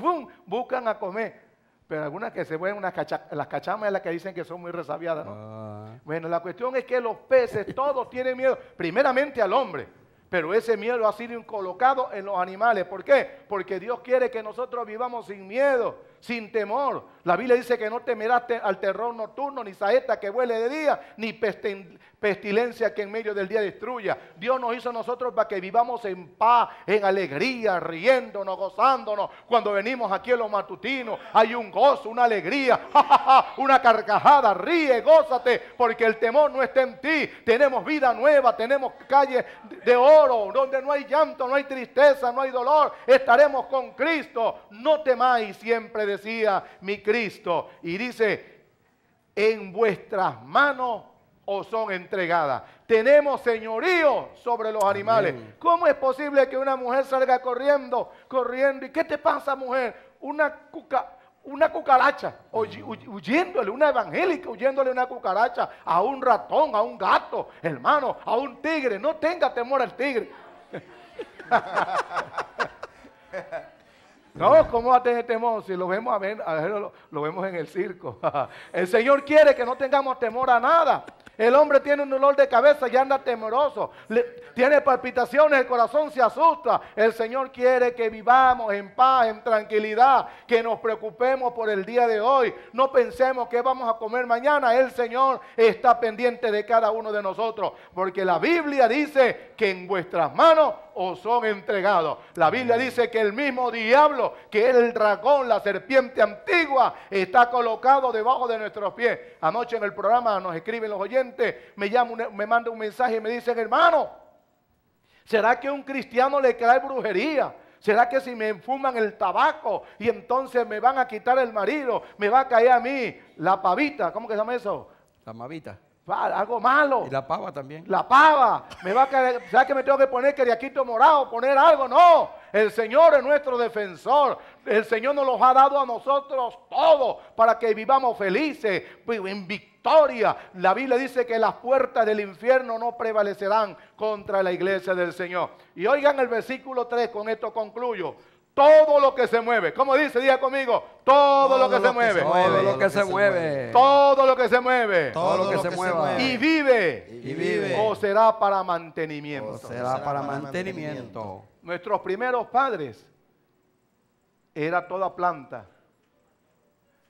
buscan a comer pero algunas que se vuelven unas las cachamas es las que dicen que son muy resabiadas, ah. Bueno, la cuestión es que los peces todos tienen miedo, primeramente al hombre, pero ese miedo ha sido colocado en los animales. ¿Por qué? Porque Dios quiere que nosotros vivamos sin miedo sin temor. La Biblia dice que no temerás al terror nocturno, ni saeta que huele de día, ni pestilencia que en medio del día destruya. Dios nos hizo nosotros para que vivamos en paz, en alegría, riéndonos, gozándonos. Cuando venimos aquí en los matutinos, hay un gozo, una alegría, una carcajada, ríe, gózate, porque el temor no está en ti. Tenemos vida nueva, tenemos calle de oro, donde no hay llanto, no hay tristeza, no hay dolor. Estaremos con Cristo. No temáis siempre de decía mi Cristo. Y dice, en vuestras manos os son entregadas. Tenemos señorío sobre los animales. ¿Cómo es posible que una mujer salga corriendo, corriendo? ¿Y qué te pasa, mujer? Una cuca una cucaracha, huyéndole, una evangélica, huyéndole una cucaracha, a un ratón, a un gato, hermano, a un tigre. No tenga temor al tigre. No, ¿cómo va a tener temor? Si lo vemos, a ver, lo, vemos en el circo. el Señor quiere que no tengamos temor a nada. El hombre tiene un dolor de cabeza y anda temoroso. tiene palpitaciones, el corazón se asusta. El Señor quiere que vivamos en paz, en tranquilidad, que nos preocupemos por el día de hoy. No pensemos que vamos a comer mañana. El Señor está pendiente de cada uno de nosotros. Porque la Biblia dice que en vuestras manos os son entregados. La Biblia dice que el mismo diablo, que es el dragón, la serpiente antigua, está colocado debajo de nuestros pies. Anoche en el programa nos escriben los oyentes me llama, me manda un mensaje y me dice hermano, ¿será que un cristiano le cae brujería? ¿Será que si me enfuman el tabaco y entonces me van a quitar el marido, me va a caer a mí la pavita? ¿Cómo que se llama eso? La mavita. Algo malo. Y la pava también. La pava. Me va a caer, ¿Será que me tengo que poner queriaquito morado, poner algo? No. El Señor es nuestro defensor. El Señor nos los ha dado a nosotros todos para que vivamos felices, en victoria. La Biblia dice que las puertas del infierno no prevalecerán contra la iglesia del Señor. Y oigan el versículo 3, con esto concluyo. Todo lo que se mueve, como dice, diga conmigo, todo, lo, que, se, mueve. Todo lo que se mueve. Todo lo que se mueve. Todo lo que, se, mueve. Y vive. Y vive. O será para mantenimiento. será, para, mantenimiento. Nuestros primeros padres era toda planta.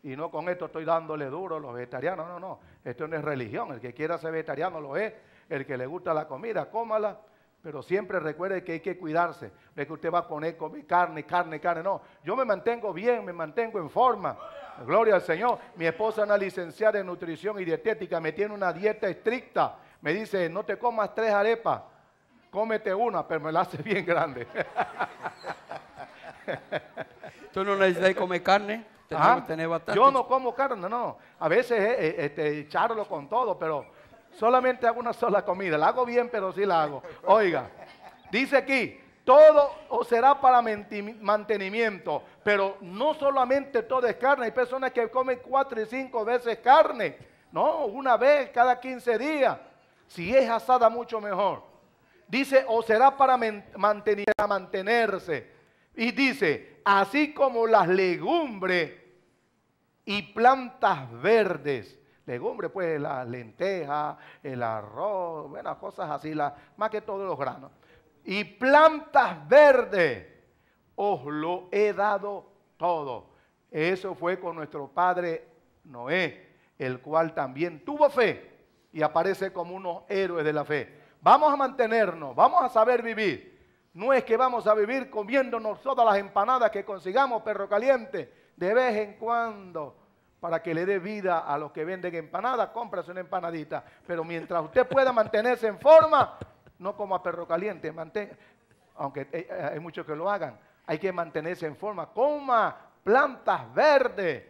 Y no con esto estoy dándole duro a los vegetarianos, no, no, esto no es religión, el que quiera ser vegetariano lo es, el que le gusta la comida, cómala, pero siempre recuerde que hay que cuidarse, no es que usted va a poner carne, carne, carne, no, yo me mantengo bien, me mantengo en forma, gloria, al Señor, mi esposa es una licenciada en nutrición y dietética, me tiene una dieta estricta, me dice, no te comas tres arepas, cómete una, pero me la hace bien grande. Tú no necesitas comer carne. ¿Ah? Tener yo no como carne, no. A veces eh, eh, este, charlo con todo, pero solamente hago una sola comida. La hago bien, pero sí la hago. Oiga, dice aquí, todo o será para mantenimiento, pero no solamente todo es carne. Hay personas que comen cuatro y cinco veces carne. No, una vez cada 15 días. Si es asada, mucho mejor. Dice, o será para mantenerse. Y dice, así como las legumbres y plantas verdes. Legumbres, pues la lenteja, el arroz, buenas cosas así, la, más que todos los granos. Y plantas verdes, os lo he dado todo. Eso fue con nuestro padre Noé, el cual también tuvo fe y aparece como unos héroes de la fe. Vamos a mantenernos, vamos a saber vivir no es que vamos a vivir comiéndonos todas las empanadas que consigamos, perro caliente, de vez en cuando, para que le dé vida a los que venden empanadas, cómprase una empanadita. Pero mientras usted pueda mantenerse en forma, no coma perro caliente, aunque eh, eh, hay muchos que lo hagan, hay que mantenerse en forma. Coma plantas verdes.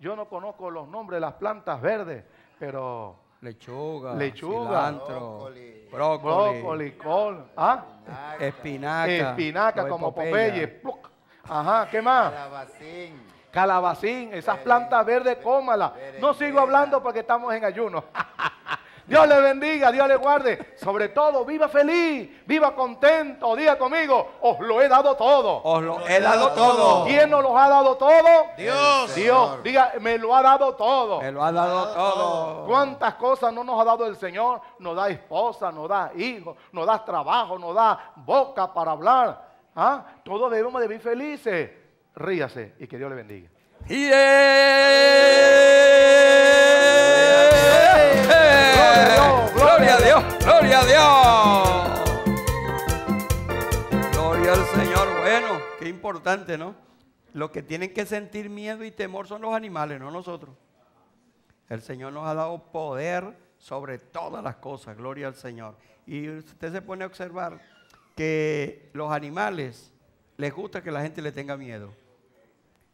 Yo no conozco los nombres de las plantas verdes, pero Lechuga, lechuga cilantro, brócoli, col, ¿ah? espinaca, espinaca como Popeye. Ajá, ¿qué más? Calabacín. Calabacín, esas plantas verdes, cómala, No sigo hablando porque estamos en ayuno. Dios le bendiga, Dios le guarde. Sobre todo, viva feliz, viva contento. Diga conmigo, os lo he dado todo. Os lo he dado todo. ¿Quién nos lo ha dado todo? Dios. Dios, diga, me lo ha dado todo. Me lo ha dado ah. todo. ¿Cuántas cosas no nos ha dado el Señor? Nos da esposa, nos da hijos, nos da trabajo, nos da boca para hablar. ¿Ah? Todos debemos de vivir felices. Ríase y que Dios le bendiga. gloria a Dios, gloria a Dios. Gloria al Señor. Bueno, qué importante, ¿no? Lo que tienen que sentir miedo y temor son los animales, no nosotros. El Señor nos ha dado poder sobre todas las cosas, gloria al Señor. Y usted se pone a observar que los animales les gusta que la gente le tenga miedo.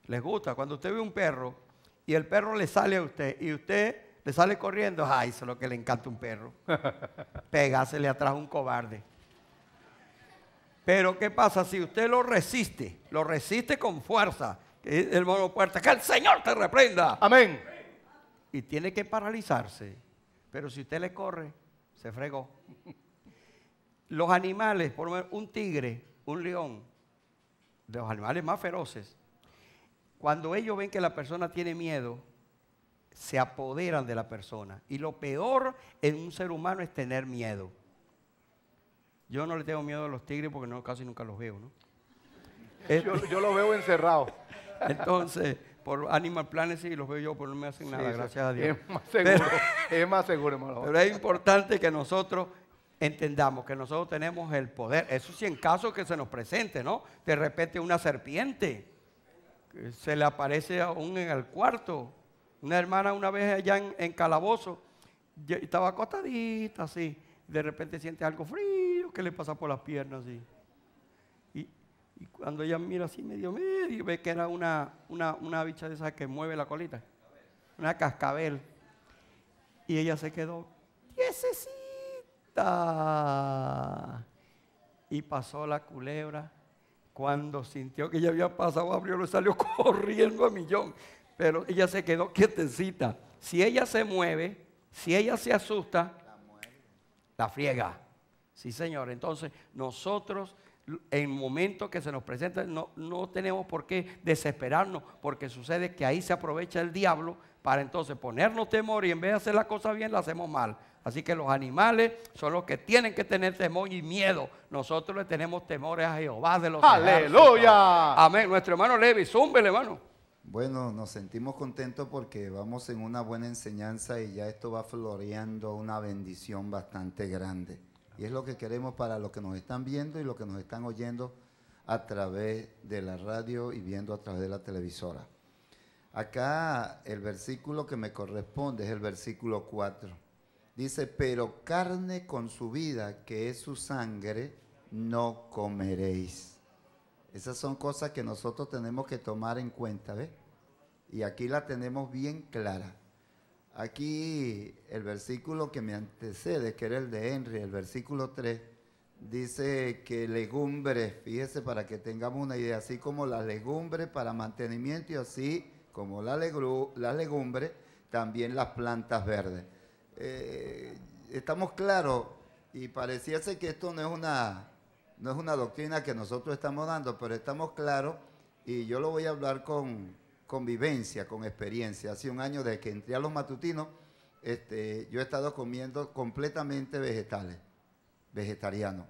Les gusta. Cuando usted ve un perro y el perro le sale a usted y usted le sale corriendo. Ay, eso es lo que le encanta un perro. ...pegásele atrás un cobarde. Pero ¿qué pasa si usted lo resiste? Lo resiste con fuerza. El mono puerta, que el Señor te reprenda. Amén. Y tiene que paralizarse. Pero si usted le corre, se fregó. Los animales, por lo menos un tigre, un león, de los animales más feroces, cuando ellos ven que la persona tiene miedo, se apoderan de la persona. Y lo peor en un ser humano es tener miedo. Yo no le tengo miedo a los tigres porque no, casi nunca los veo, ¿no? yo, los veo encerrados. Entonces, por Animal Planet sí los veo yo, pero no me hacen nada, gracias a Dios. Es más seguro, es más seguro, Pero es importante que nosotros entendamos que nosotros tenemos el poder. Eso sí, en caso que se nos presente, ¿no? De repente una serpiente se le aparece aún en el cuarto una hermana una vez allá en, calabozo, estaba acostadita así, de repente siente algo frío que le pasa por las piernas Y, cuando ella mira así medio medio, ve que era una, una, bicha de esas que mueve la colita, una cascabel. Y ella se quedó, tiesecita. Y pasó la culebra. Cuando sintió que ya había pasado, abrió, y salió corriendo a millón. Pero ella se quedó quietecita. Si ella se mueve, si ella se asusta, la, friega. Sí, Señor. Entonces, nosotros en momentos que se nos presenta no, tenemos por qué desesperarnos, porque sucede que ahí se aprovecha el diablo para entonces ponernos temor y en vez de hacer las cosas bien, las hacemos mal. Así que los animales son los que tienen que tener temor y miedo. Nosotros le tenemos temores a Jehová de los Aleluya. Amén. Nuestro hermano Levi, zúmbele, hermano. Bueno, nos sentimos contentos porque vamos en una buena enseñanza y ya esto va floreando una bendición bastante grande. Y es lo que queremos para los que nos están viendo y los que nos están oyendo a través de la radio y viendo a través de la televisora. Acá el versículo que me corresponde es el versículo 4. Dice, pero carne con su vida, que es su sangre, no comeréis. Esas son cosas que nosotros tenemos que tomar en cuenta, ¿ves? Y aquí la tenemos bien clara. Aquí el versículo que me antecede, que era el de Henry, el versículo 3, dice que legumbres, fíjese para que tengamos una idea, así como las legumbres para mantenimiento y así como las legumbres, también las plantas verdes. Eh, estamos claros y pareciese que esto no es una no es una doctrina que nosotros estamos dando, pero estamos claros y yo lo voy a hablar con, convivencia, con experiencia. Hace un año desde que entré a los matutinos, este, yo he estado comiendo completamente vegetales, vegetariano.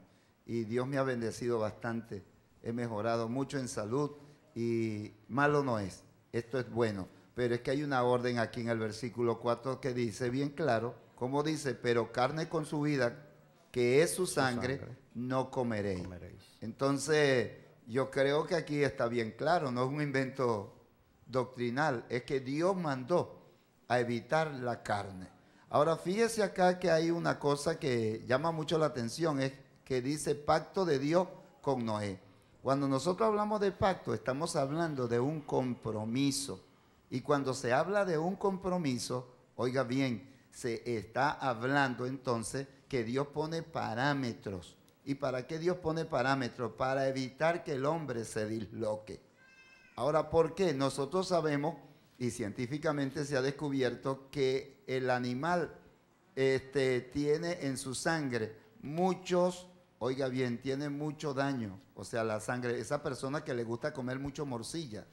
Y Dios me ha bendecido bastante. He mejorado mucho en salud y malo no es. Esto es bueno. Pero es que hay una orden aquí en el versículo 4 que dice bien claro, como dice, pero carne con su vida que es su sangre, no comeréis. Entonces, yo creo que aquí está bien claro, no es un invento doctrinal, es que Dios mandó a evitar la carne. Ahora fíjese acá que hay una cosa que llama mucho la atención, es que dice pacto de Dios con Noé. Cuando nosotros hablamos de pacto, estamos hablando de un compromiso. Y cuando se habla de un compromiso, oiga bien, se está hablando entonces que Dios pone parámetros. ¿Y para qué Dios pone parámetros? Para evitar que el hombre se disloque. Ahora, ¿por qué? Nosotros sabemos, y científicamente se ha descubierto, que el animal este, tiene en su sangre muchos, oiga bien, tiene mucho daño. O sea, la sangre, esa persona que le gusta comer mucho morcilla,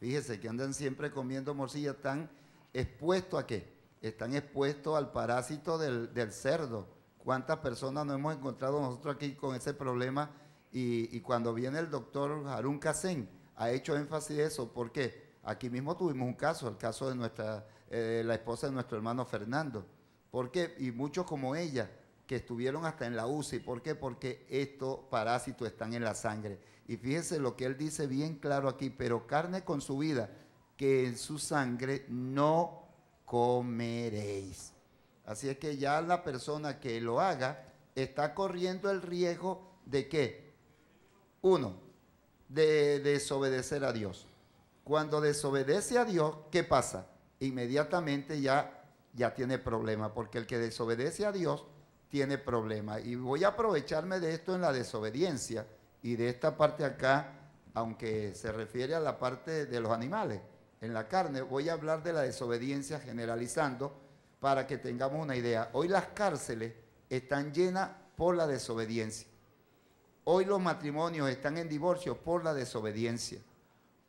fíjese que andan siempre comiendo morcilla, están expuestos a qué? Están expuestos al parásito del cerdo, ¿Cuántas personas nos hemos encontrado nosotros aquí con ese problema? Y, cuando viene el doctor Harun Kassen, ha hecho énfasis de eso. ¿Por qué? Aquí mismo tuvimos un caso, el caso de nuestra, eh, la esposa de nuestro hermano Fernando. ¿Por qué? Y muchos como ella, que estuvieron hasta en la UCI. ¿Por qué? Porque estos parásitos están en la sangre. Y fíjese lo que él dice bien claro aquí, pero carne con su vida, que en su sangre no comeréis. Así es que ya la persona que lo haga está corriendo el riesgo de qué? Uno, de desobedecer a Dios. Cuando desobedece a Dios, ¿qué pasa? Inmediatamente ya, ya tiene problema, porque el que desobedece a Dios tiene problema. Y voy a aprovecharme de esto en la desobediencia y de esta parte acá, aunque se refiere a la parte de los animales, en la carne, voy a hablar de la desobediencia generalizando para que tengamos una idea. Hoy las cárceles están llenas por la desobediencia. Hoy los matrimonios están en divorcio por la desobediencia.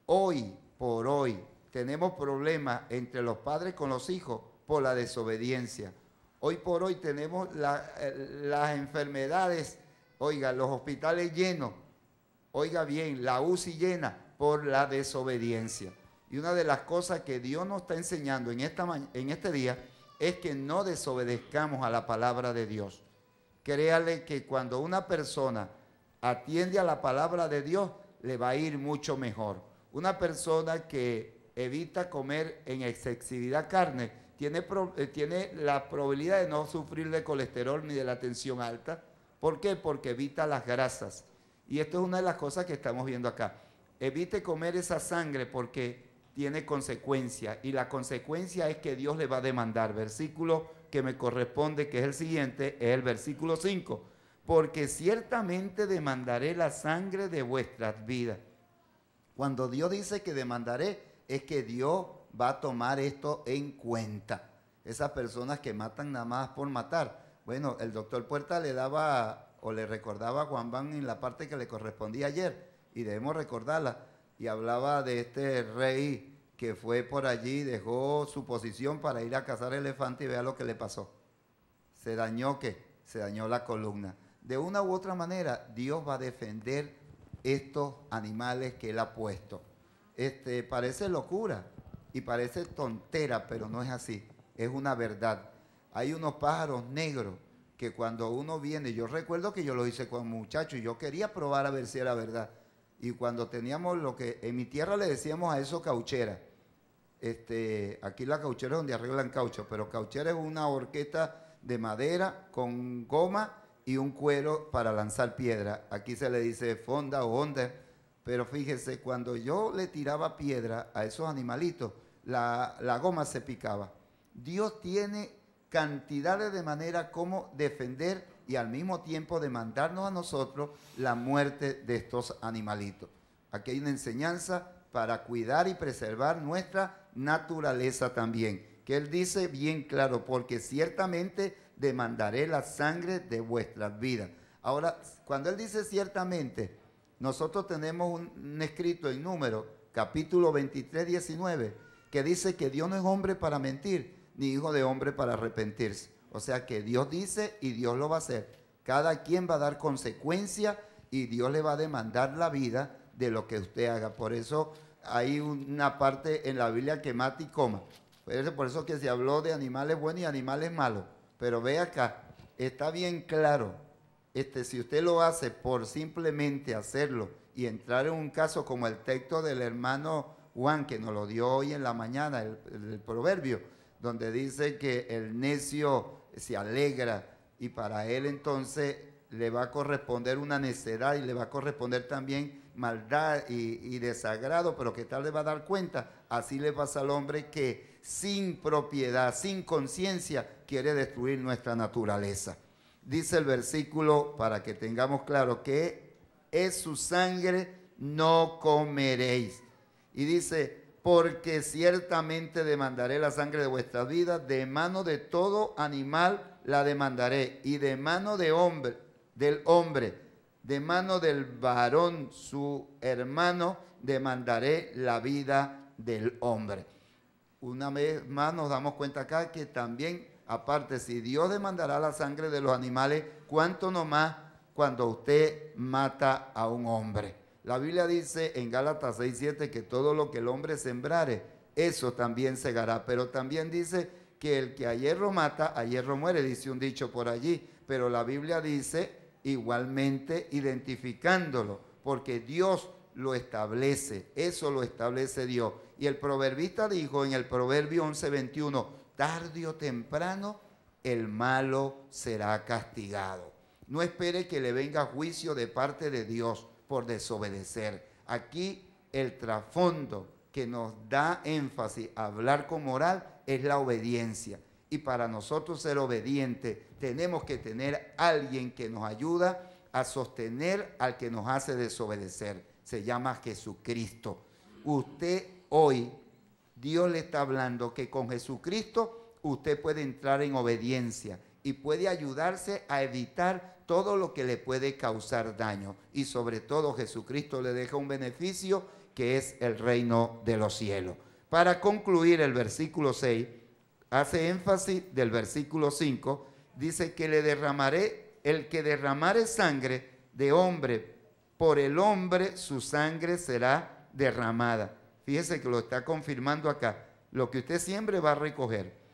Hoy por hoy tenemos problemas entre los padres con los hijos por la desobediencia. Hoy por hoy tenemos eh, las enfermedades, oiga, los hospitales llenos, oiga bien, la UCI llena por la desobediencia. Y una de las cosas que Dios nos está enseñando en, esta, en este día es que no desobedezcamos a la palabra de Dios. Créale que cuando una persona atiende a la palabra de Dios, le va a ir mucho mejor. Una persona que evita comer en excesividad carne, tiene, eh, tiene la probabilidad de no sufrir de colesterol ni de la tensión alta. ¿Por qué? Porque evita las grasas. Y esto es una de las cosas que estamos viendo acá. Evite comer esa sangre porque tiene consecuencia y la consecuencia es que Dios le va a demandar. Versículo que me corresponde, que es el siguiente, es el versículo 5. Porque ciertamente demandaré la sangre de vuestras vidas. Cuando Dios dice que demandaré, es que Dios va a tomar esto en cuenta. Esas personas que matan nada más por matar. Bueno, el doctor Puerta le daba o le recordaba a Juan Van en la parte que le correspondía ayer, y debemos recordarla y hablaba de este rey que fue por allí, dejó su posición para ir a cazar elefante y vea lo que le pasó. Se dañó que se dañó la columna. De una u otra manera, Dios va a defender estos animales que él ha puesto. Este parece locura y parece tontera, pero no es así, es una verdad. Hay unos pájaros negros que cuando uno viene, yo recuerdo que yo lo hice con muchachos y yo quería probar a ver si era verdad y cuando teníamos lo que en mi tierra le decíamos a eso cauchera. Este, aquí la cauchera es donde arreglan caucho, pero cauchera es una horqueta de madera con goma y un cuero para lanzar piedra. Aquí se le dice fonda o onda, pero fíjese, cuando yo le tiraba piedra a esos animalitos, la, la goma se picaba. Dios tiene cantidades de maneras como defender y al mismo tiempo demandarnos a nosotros la muerte de estos animalitos. Aquí hay una enseñanza para cuidar y preservar nuestra naturaleza también, que él dice bien claro, porque ciertamente demandaré la sangre de vuestras vidas. Ahora, cuando él dice ciertamente, nosotros tenemos un, escrito en número, capítulo 23, 19, que dice que Dios no es hombre para mentir, ni hijo de hombre para arrepentirse. O sea que Dios dice y Dios lo va a hacer. Cada quien va a dar consecuencia y Dios le va a demandar la vida de lo que usted haga. Por eso hay una parte en la Biblia que mata y coma. Por eso que se habló de animales buenos y animales malos. Pero ve acá, está bien claro. Este, si usted lo hace por simplemente hacerlo y entrar en un caso como el texto del hermano Juan, que nos lo dio hoy en la mañana, el proverbio, donde dice que el necio se alegra y para él entonces le va a corresponder una necedad y le va a corresponder también maldad y, desagrado, pero ¿qué tal le va a dar cuenta. Así le pasa al hombre que sin propiedad, sin conciencia, quiere destruir nuestra naturaleza. Dice el versículo, para que tengamos claro, que es su sangre, no comeréis. Y dice, porque ciertamente demandaré la sangre de vuestra vida, de mano de todo animal la demandaré, y de mano de hombre, del hombre, de mano del varón, su hermano, demandaré la vida del hombre. Una vez más nos damos cuenta acá que también, aparte, si Dios demandará la sangre de los animales, ¿cuánto nomás cuando usted mata a un hombre? La Biblia dice en Gálatas 6:7 que todo lo que el hombre sembrare, eso también segará. Pero también dice que el que a hierro mata, a hierro muere, dice un dicho por allí. Pero la Biblia dice igualmente identificándolo, porque Dios lo establece, eso lo establece Dios. Y el proverbista dijo en el proverbio 11:21, tarde o temprano el malo será castigado. No espere que le venga juicio de parte de Dios por desobedecer. Aquí el trasfondo que nos da énfasis a hablar con moral es la obediencia. Y para nosotros ser obediente, tenemos que tener alguien que nos ayuda a sostener al que nos hace desobedecer. Se llama Jesucristo. Usted hoy, Dios le está hablando que con Jesucristo usted puede entrar en obediencia y puede ayudarse a evitar todo lo que le puede causar daño. Y sobre todo Jesucristo le deja un beneficio que es el reino de los cielos. Para concluir el versículo 6, hace énfasis del versículo 5, dice que le derramaré, el que derramare sangre de hombre, por el hombre su sangre será derramada. Fíjese que lo está confirmando acá. Lo que usted siempre va a recoger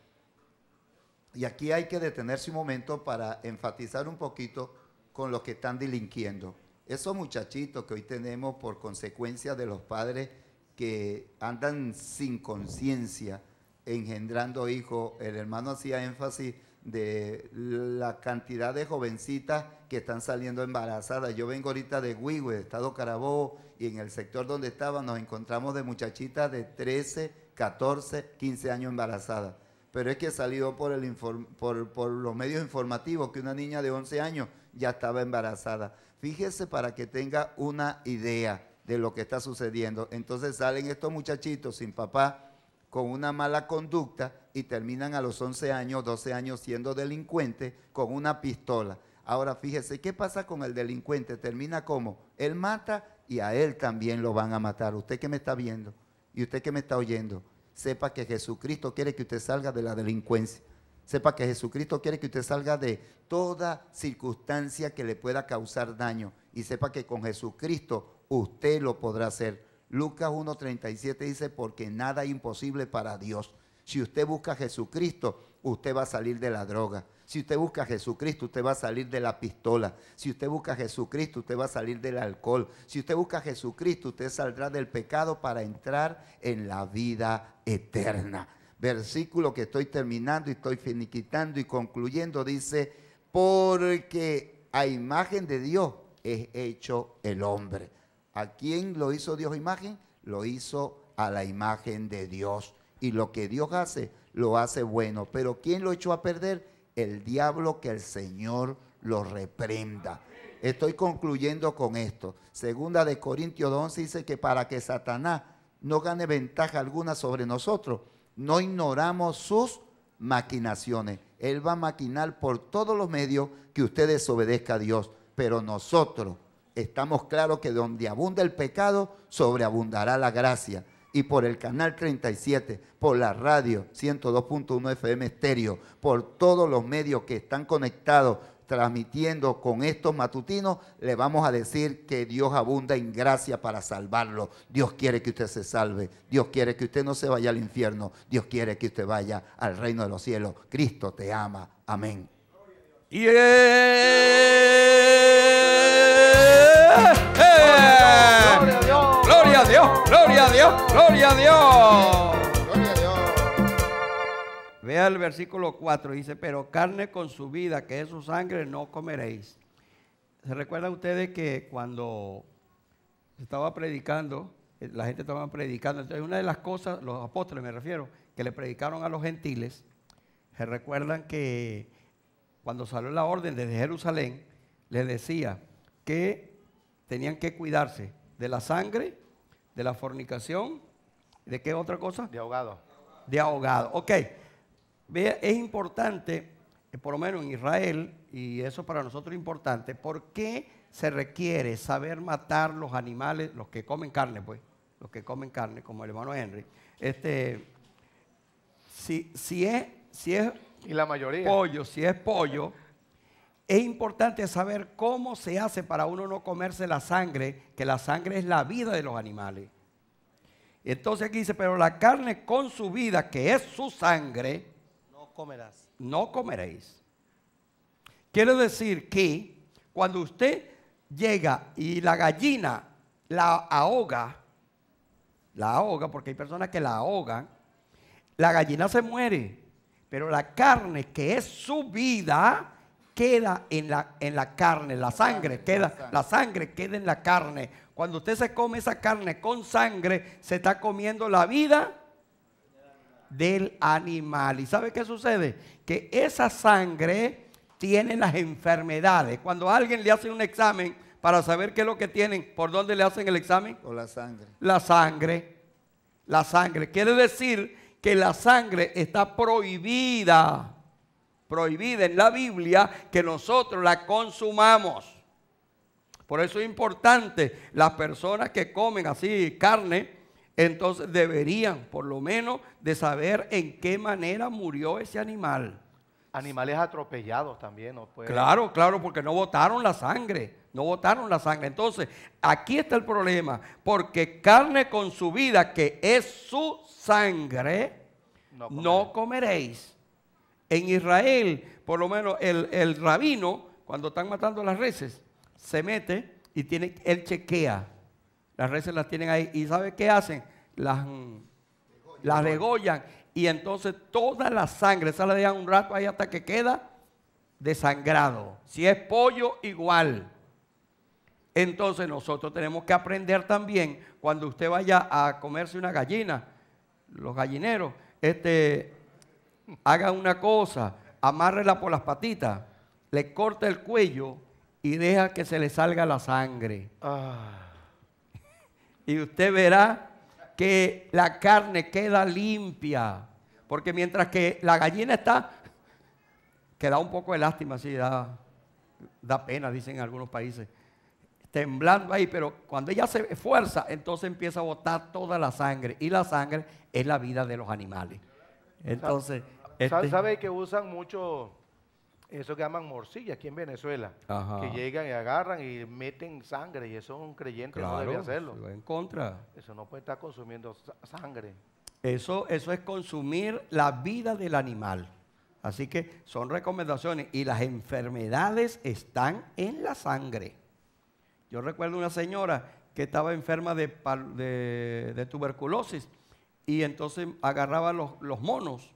y aquí hay que detenerse un momento para enfatizar un poquito con los que están delinquiendo. Esos muchachitos que hoy tenemos por consecuencia de los padres que andan sin conciencia engendrando hijos, el hermano hacía énfasis de la cantidad de jovencitas que están saliendo embarazadas. Yo vengo ahorita de Huigüe, Estado Carabobo, y en el sector donde estaba nos encontramos de muchachitas de 13, 14, 15 años embarazadas pero es que salió por, el por, los medios informativos que una niña de 11 años ya estaba embarazada. Fíjese para que tenga una idea de lo que está sucediendo. Entonces salen estos muchachitos sin papá, con una mala conducta, y terminan a los 11 años, 12 años siendo delincuentes con una pistola. Ahora fíjese, ¿qué pasa con el delincuente? Termina como, él mata y a él también lo van a matar. Usted que me está viendo y usted que me está oyendo sepa que Jesucristo quiere que usted salga de la delincuencia. Sepa que Jesucristo quiere que usted salga de toda circunstancia que le pueda causar daño. Y sepa que con Jesucristo usted lo podrá hacer. Lucas 1.37 dice, porque nada es imposible para Dios. Si usted busca a Jesucristo, usted va a salir de la droga. Si usted busca a Jesucristo, usted va a salir de la pistola. Si usted busca a Jesucristo, usted va a salir del alcohol. Si usted busca a Jesucristo, usted saldrá del pecado para entrar en la vida eterna. Versículo que estoy terminando y estoy finiquitando y concluyendo dice, porque a imagen de Dios es hecho el hombre. ¿A quién lo hizo Dios imagen? Lo hizo a la imagen de Dios. Y lo que Dios hace, lo hace bueno. Pero ¿quién lo echó a perder? el diablo que el Señor lo reprenda. Estoy concluyendo con esto. Segunda de Corintios 11 dice que para que Satanás no gane ventaja alguna sobre nosotros, no ignoramos sus maquinaciones. Él va a maquinar por todos los medios que usted desobedezca a Dios. Pero nosotros estamos claros que donde abunda el pecado, sobreabundará la gracia y por el canal 37, por la radio 102.1 FM estéreo, por todos los medios que están conectados transmitiendo con estos matutinos, le vamos a decir que Dios abunda en gracia para salvarlo. Dios quiere que usted se salve. Dios quiere que usted no se vaya al infierno. Dios quiere que usted vaya al reino de los cielos. Cristo te ama. Amén. ¡Gloria a Dios! ¡Gloria a Dios! ¡Gloria a Dios! ¡Gloria a Dios! Vea el versículo 4, dice, pero carne con su vida, que es su sangre, no comeréis. ¿Se recuerdan ustedes que cuando estaba predicando, eh, la gente estaba predicando, entonces una de las cosas, los apóstoles me refiero, que le predicaron a los gentiles, se recuerdan que cuando salió la orden desde Jerusalén, les decía, tenían que cuidarse de la sangre, de la fornicación, ¿de qué otra cosa? De ahogado. De ahogado, ok. Es importante, eh, por lo menos en Israel, y eso para nosotros es importante, ¿por qué se requiere saber matar los animales, los que comen carne, pues, los que comen carne, como el hermano Henry? Este, si, si es, si es pollo, si es pollo, es importante saber cómo se hace para uno no comerse la sangre, que la sangre es la vida de los animales. Entonces aquí dice, pero la carne con su vida, que es su sangre, no comerás. No comeréis. Quiero decir que cuando usted llega y la gallina la ahoga, la ahoga, porque hay personas que la ahogan, la gallina se muere, pero la carne, que es su vida, queda en la, en la carne, la sangre, queda, la sangre. queda en la carne. Cuando usted se come esa carne con sangre, se está comiendo la vida del animal. ¿Y sabe qué sucede? Que esa sangre tiene las enfermedades. Cuando a alguien le hace un examen para saber qué es lo que tienen, ¿por dónde le hacen el examen? Por la sangre. La sangre. La sangre. Quiere decir que la sangre está prohibida prohibida en la Biblia que nosotros la consumamos. Por eso es importante, las personas que comen así carne, entonces deberían por lo menos de saber en qué manera murió ese animal. Animales atropellados también, ¿no? Puede... Claro, claro, porque no botaron la sangre, no botaron la sangre. Entonces, aquí está el problema, porque carne con su vida, que es su sangre, no comeréis. En Israel, por lo menos el, rabino, cuando están matando las reses, se mete y tiene, él chequea. Las reses las tienen ahí. ¿Y sabe qué hacen? Las, las degollan. Y entonces toda la sangre, esa la dejan un rato ahí hasta que queda desangrado. Si es pollo, igual. Entonces nosotros tenemos que aprender también, cuando usted vaya a comerse una gallina, los gallineros, este, haga una cosa, amárrela por las patitas, le corta el cuello y deja que se le salga la sangre. Ah. Y usted verá que la carne queda limpia. Porque mientras que la gallina está, queda un poco de lástima, sí, da, da pena, dicen en algunos países, temblando ahí, pero cuando ella se esfuerza, entonces empieza a botar toda la sangre. Y la sangre es la vida de los animales. Entonces, sabes este ¿sabe que usan mucho eso que llaman morcilla aquí en Venezuela? Que llegan y agarran y meten sangre y eso un creyente no debe hacerlo. en contra. Eso no puede estar consumiendo sangre. Eso, eso es consumir la vida del animal. Así que son recomendaciones y las enfermedades están en la sangre. Yo recuerdo una señora que estaba enferma de, de, de tuberculosis y entonces agarraba los, monos,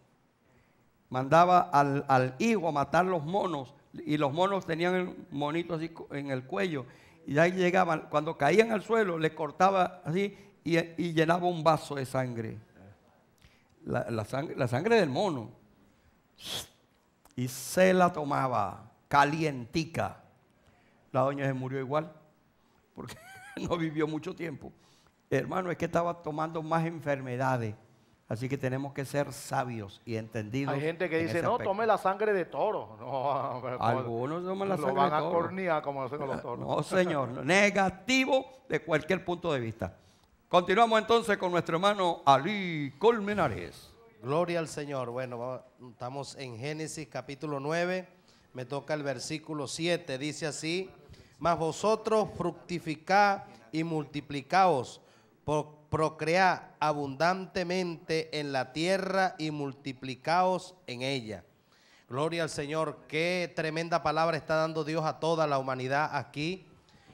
mandaba al, al, hijo a matar los monos y los monos tenían el monito así en el cuello y ahí llegaban, cuando caían al suelo le cortaba así y, llenaba un vaso de sangre. La, sangre, la sangre del mono. Y se la tomaba calientica. La doña se murió igual, porque no vivió mucho tiempo hermano, es que estaba tomando más enfermedades. Así que tenemos que ser sabios y entendidos. Hay gente que dice, no, tome la sangre de toro. No, Algunos toman la sangre de toro. Lo hacen los toros. No, señor. negativo de cualquier punto de vista. Continuamos entonces con nuestro hermano Ali Colmenares. Gloria al Señor. Bueno, estamos en Génesis capítulo 9. Me toca el versículo 7. Dice así, mas vosotros fructificad y multiplicaos procread abundantemente en la tierra y multiplicaos en ella. Gloria al Señor, qué tremenda palabra está dando Dios a toda la humanidad aquí,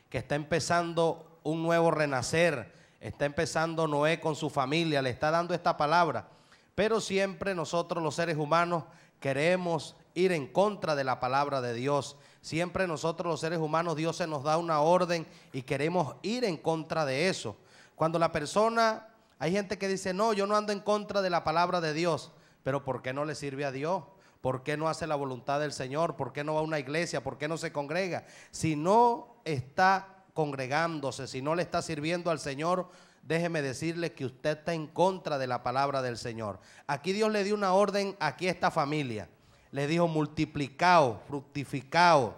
que está empezando un nuevo renacer, está empezando Noé con su familia, le está dando esta palabra. Pero siempre nosotros los seres humanos queremos ir en contra de la palabra de Dios. Siempre nosotros los seres humanos Dios se nos da una orden y queremos ir en contra de eso. Cuando la persona, hay gente que dice, no, yo no ando en contra de la palabra de Dios, pero ¿por qué no le sirve a Dios? ¿Por qué no hace la voluntad del Señor? ¿Por qué no va a una iglesia? ¿Por qué no se congrega? Si no está congregándose, si no le está sirviendo al Señor, déjeme decirle que usted está en contra de la palabra del Señor. Aquí Dios le dio una orden, aquí esta familia. Le dijo, multiplicado, fructificado,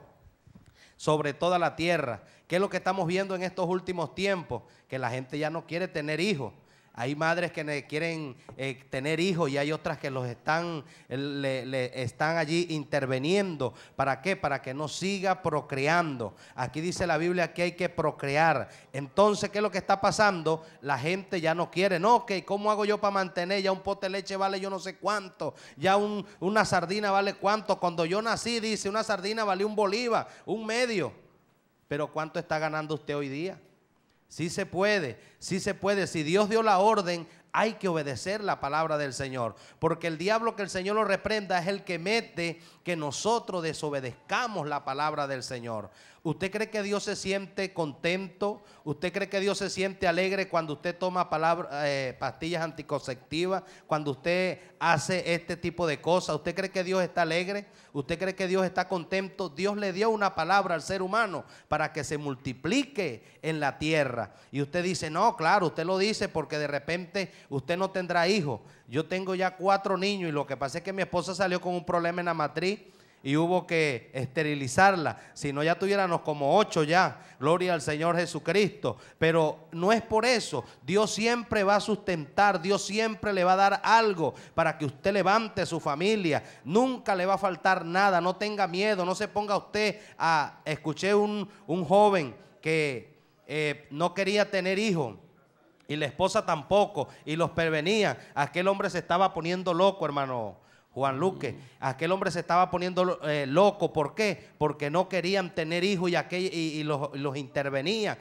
sobre toda la tierra ¿Qué es lo que estamos viendo en estos últimos tiempos? Que la gente ya no quiere tener hijos. Hay madres que quieren eh, tener hijos y hay otras que los están, le, están allí interviniendo. ¿Para qué? Para que no siga procreando. Aquí dice la Biblia que hay que procrear. Entonces, ¿qué es lo que está pasando? La gente ya no quiere. No, ok, ¿cómo hago yo para mantener? Ya un pote de leche vale yo no sé cuánto. Ya una sardina vale cuánto. Cuando yo nací, dice, una sardina valía un bolívar, un medio. Pero ¿cuánto está ganando usted hoy día? Sí se puede, sí se puede. Si Dios dio la orden, hay que obedecer la palabra del Señor. Porque el diablo que el Señor lo reprenda es el que mete que nosotros desobedezcamos la palabra del Señor. ¿Usted cree que Dios se siente contento? ¿Usted cree que Dios se siente alegre cuando usted toma palabra, eh, pastillas anticonceptivas? Cuando usted hace este tipo de cosas. ¿Usted cree que Dios está alegre? ¿Usted cree que Dios está contento? Dios le dio una palabra al ser humano para que se multiplique en la tierra. Y usted dice, no, claro, usted lo dice porque de repente usted no tendrá hijos. Yo tengo ya cuatro niños y lo que pasa es que mi esposa salió con un problema en la matriz y hubo que esterilizarla. Si no, ya tuviéramos como ocho ya. Gloria al Señor Jesucristo. Pero no es por eso. Dios siempre va a sustentar, Dios siempre le va a dar algo para que usted levante su familia. Nunca le va a faltar nada. No tenga miedo, no se ponga usted a... Escuché un, joven que eh, no quería tener hijos y la esposa tampoco. Y los pervenían. Aquel hombre se estaba poniendo loco, hermano. Juan Luque, mm. aquel hombre se estaba poniendo eh, loco, ¿por qué? Porque no querían tener hijos y, aquel, y, los, los, intervenían.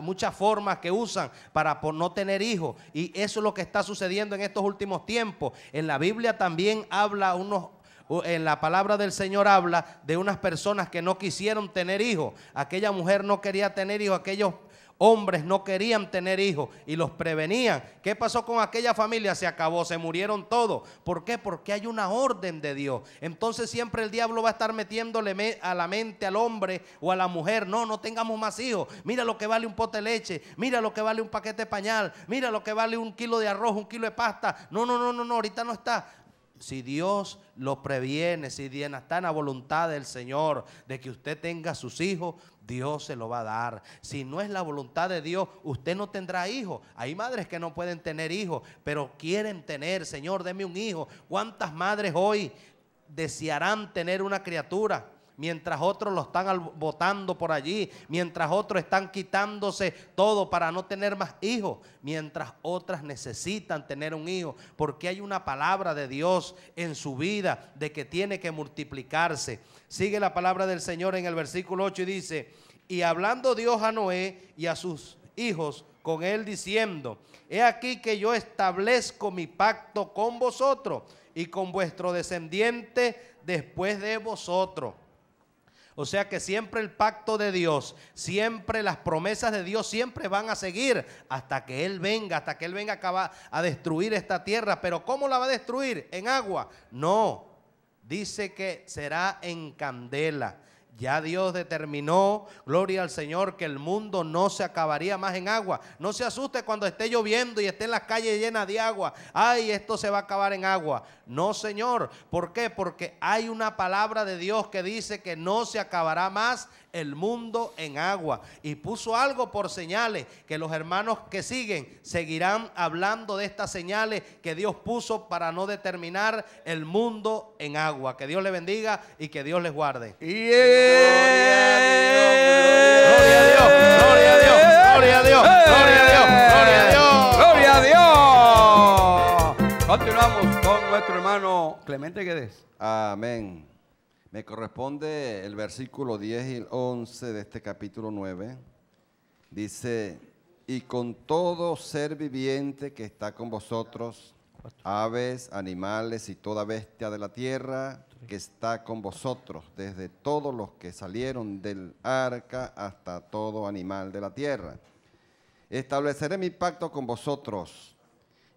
muchas formas que usan para por no tener hijos. Y eso es lo que está sucediendo en estos últimos tiempos. En la Biblia también habla unos en la palabra del Señor habla de unas personas que no quisieron tener hijos. Aquella mujer no quería tener hijos, aquellos Hombres no querían tener hijos y los prevenían. ¿Qué pasó con aquella familia? Se acabó, se murieron todos. ¿Por qué? Porque hay una orden de Dios. Entonces siempre el diablo va a estar metiéndole a la mente al hombre o a la mujer. No, no tengamos más hijos. Mira lo que vale un pote de leche. Mira lo que vale un paquete de pañal. Mira lo que vale un kilo de arroz, un kilo de pasta. No, no, no, no, no. Ahorita no está si Dios lo previene, si está en la voluntad del Señor de que usted tenga sus hijos, Dios se lo va a dar. Si no es la voluntad de Dios, usted no tendrá hijos. Hay madres que no pueden tener hijos, pero quieren tener, Señor, deme un hijo. ¿Cuántas madres hoy desearán tener una criatura? mientras otros lo están votando por allí, mientras otros están quitándose todo para no tener más hijos, mientras otras necesitan tener un hijo, porque hay una palabra de Dios en su vida de que tiene que multiplicarse. Sigue la palabra del Señor en el versículo 8 y dice, y hablando Dios a Noé y a sus hijos con él diciendo, he aquí que yo establezco mi pacto con vosotros y con vuestro descendiente después de vosotros o sea que siempre el pacto de Dios, siempre las promesas de Dios siempre van a seguir hasta que Él venga, hasta que Él venga acaba a destruir esta tierra. Pero ¿cómo la va a destruir? ¿En agua? No. Dice que será en candela ya Dios determinó, gloria al Señor, que el mundo no se acabaría más en agua. No se asuste cuando esté lloviendo y esté en las calles llenas de agua. Ay, esto se va a acabar en agua. No, Señor. ¿Por qué? Porque hay una palabra de Dios que dice que no se acabará más el mundo en agua y puso algo por señales que los hermanos que siguen seguirán hablando de estas señales que Dios puso para no determinar el mundo en agua. Que Dios le bendiga y que Dios les guarde. gloria a Dios, gloria a Dios, gloria a Dios. Gloria a Dios. Gloria a Dios. Continuamos con nuestro hermano Clemente Guedes. Amén. Me corresponde el versículo 10 y 11 de este capítulo 9. Dice, y con todo ser viviente que está con vosotros, aves, animales y toda bestia de la tierra que está con vosotros, desde todos los que salieron del arca hasta todo animal de la tierra. Estableceré mi pacto con vosotros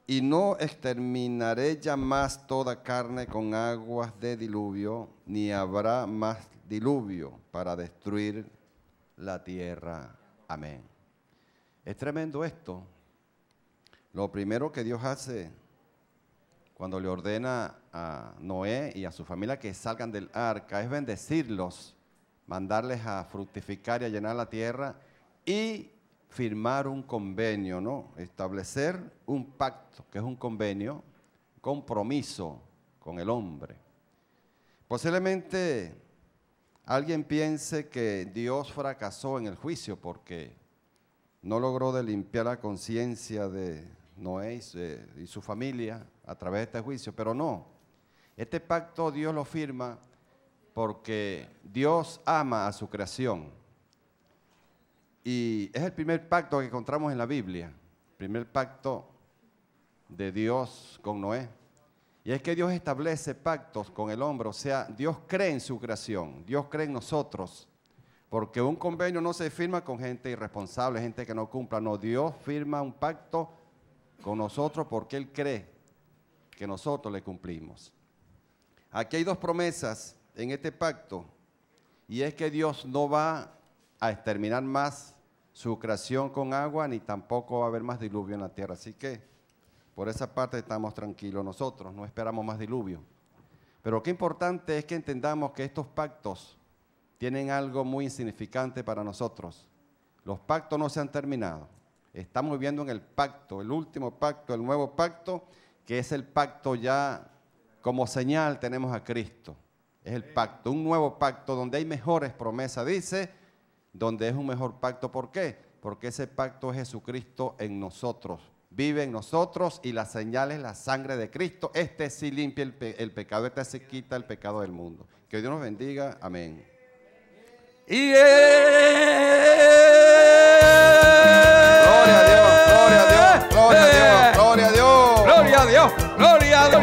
y no exterminaré ya más toda carne con aguas de diluvio, ni habrá más diluvio para destruir la tierra. Amén. Es tremendo esto. Lo primero que Dios hace cuando le ordena a Noé y a su familia que salgan del arca es bendecirlos, mandarles a fructificar y a llenar la tierra y firmar un convenio, ¿no? Establecer un pacto, que es un convenio, compromiso con el hombre. Posiblemente alguien piense que Dios fracasó en el juicio porque no logró de limpiar la conciencia de Noé y eh, y su familia a través de este juicio, pero no. Este pacto Dios lo firma porque Dios ama a su creación y es el primer pacto que encontramos en la Biblia, el primer pacto de Dios con Noé. Y es que Dios establece pactos con el hombre, o sea, Dios cree en su creación, Dios cree en nosotros, porque un convenio no se firma con gente irresponsable, gente que no cumpla, no, Dios firma un pacto con nosotros porque Él cree que nosotros le cumplimos. Aquí hay dos promesas en este pacto, y es que Dios no va a exterminar más su creación con agua, ni tampoco va a haber más diluvio en la tierra. Así que por esa parte estamos tranquilos nosotros, no esperamos más diluvio. Pero qué importante es que entendamos que estos pactos tienen algo muy insignificante para nosotros. Los pactos no se han terminado. Estamos viviendo en el pacto, el último pacto, el nuevo pacto, que es el pacto ya como señal tenemos a Cristo. Es el pacto, un nuevo pacto donde hay mejores promesas. Dice, donde es un mejor pacto. ¿Por qué? Porque ese pacto es Jesucristo en nosotros. Vive en nosotros y la señal es la sangre de Cristo. Este sí limpia el, pecado, este se quita el pecado del mundo. Que Dios nos bendiga. Amén. Y Gloria a Dios, gloria a Dios, gloria a Dios, eh. gloria a Dios. Gloria a Dios, gloria a Dios.